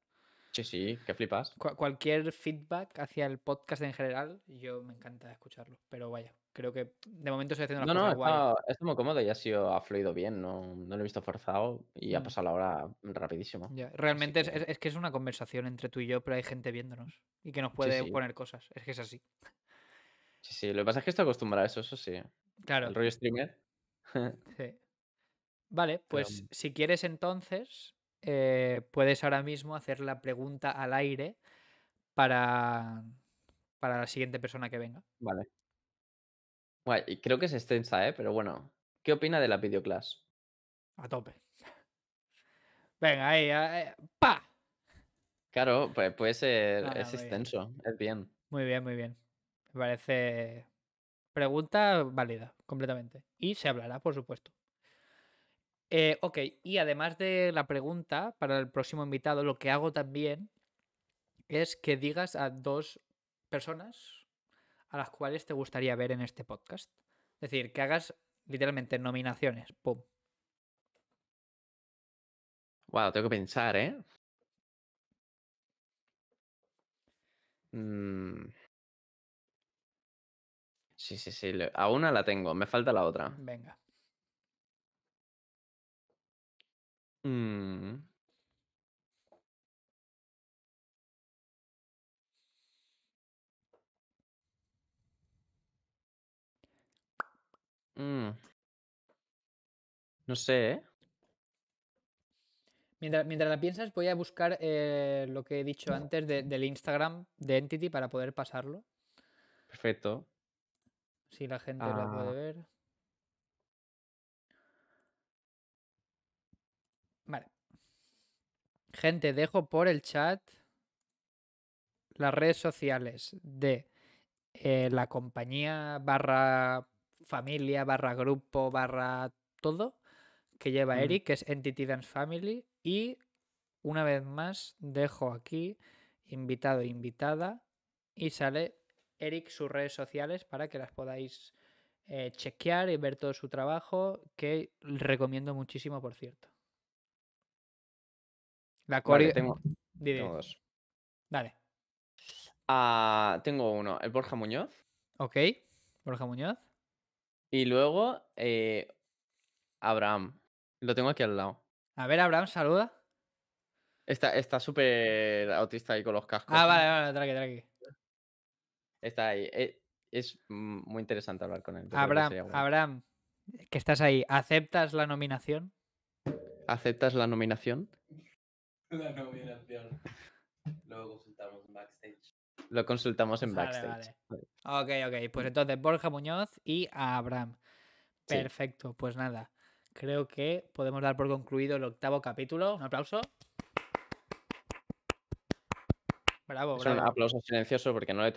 Sí, sí, que flipas. cualquier feedback hacia el podcast en general, yo me encanta escucharlo. Pero vaya, creo que de momento estoy haciendo las no, no, No, está muy cómodo y ha, sido, ha fluido bien, no, no lo he visto forzado y ha mm. pasado la hora rapidísimo. realmente es que... Es, una conversación entre tú y yo, pero hay gente viéndonos y que nos puede poner cosas. Es que es así. Sí, sí, lo que pasa es que estoy acostumbrado a eso, eso sí. Claro. El rollo streamer. sí. Vale, pues mm si quieres entonces, eh, puedes ahora mismo hacer la pregunta al aire para, para la siguiente persona que venga. Vale. Bueno, creo que es extensa, ¿eh? Pero bueno, ¿qué opina de la videoclass? A tope. Venga, ahí, eh, ¡pa! Claro, pues puede ser, ah, es extenso, es bien. Muy bien, muy bien. Me parece pregunta válida, completamente. Y se hablará, por supuesto. Eh, ok, y además de la pregunta para el próximo invitado, lo que hago también es que digas a dos personas a las cuales te gustaría ver en este podcast. Es decir, que hagas literalmente nominaciones. ¡Pum! Wow, tengo que pensar, ¿eh? Mm. Sí, sí, sí. A una la tengo, me falta la otra. Venga. Mm. Mm. No sé, ¿eh? Mientras, mientras la piensas, voy a buscar eh, lo que he dicho antes del Instagram de Entity para poder pasarlo. Perfecto. Si la gente lo puede ah. ver. Gente, dejo por el chat las redes sociales de eh, la compañía barra familia, barra grupo, barra todo que lleva mm. Eric, que es Entity Dance Family. Y una vez más dejo aquí invitado, e invitada, y sale Eric sus redes sociales para que las podáis eh, chequear y ver todo su trabajo, que recomiendo muchísimo, por cierto. La tengo, dos. Dale. Ah, tengo uno, el Borja Muñoz. Ok, Borja Muñoz. Y luego eh, Abraham. Lo tengo aquí al lado. A ver, Abraham, saluda. Está súper autista ahí con los cascos. Ah, vale, vale, tranqui, tranqui. Está ahí. Eh, es, muy interesante hablar con él. Abraham, Abraham, que estás ahí, ¿aceptas la nominación? ¿Aceptas la nominación? La nominación consultamos en backstage. Lo consultamos en backstage. Vale. Ok, ok. Pues entonces Borja Muñoz y Abraham. Perfecto, pues nada. Creo que podemos dar por concluido el octavo capítulo. Un aplauso. Bravo, bravo. Un aplauso silencioso porque no le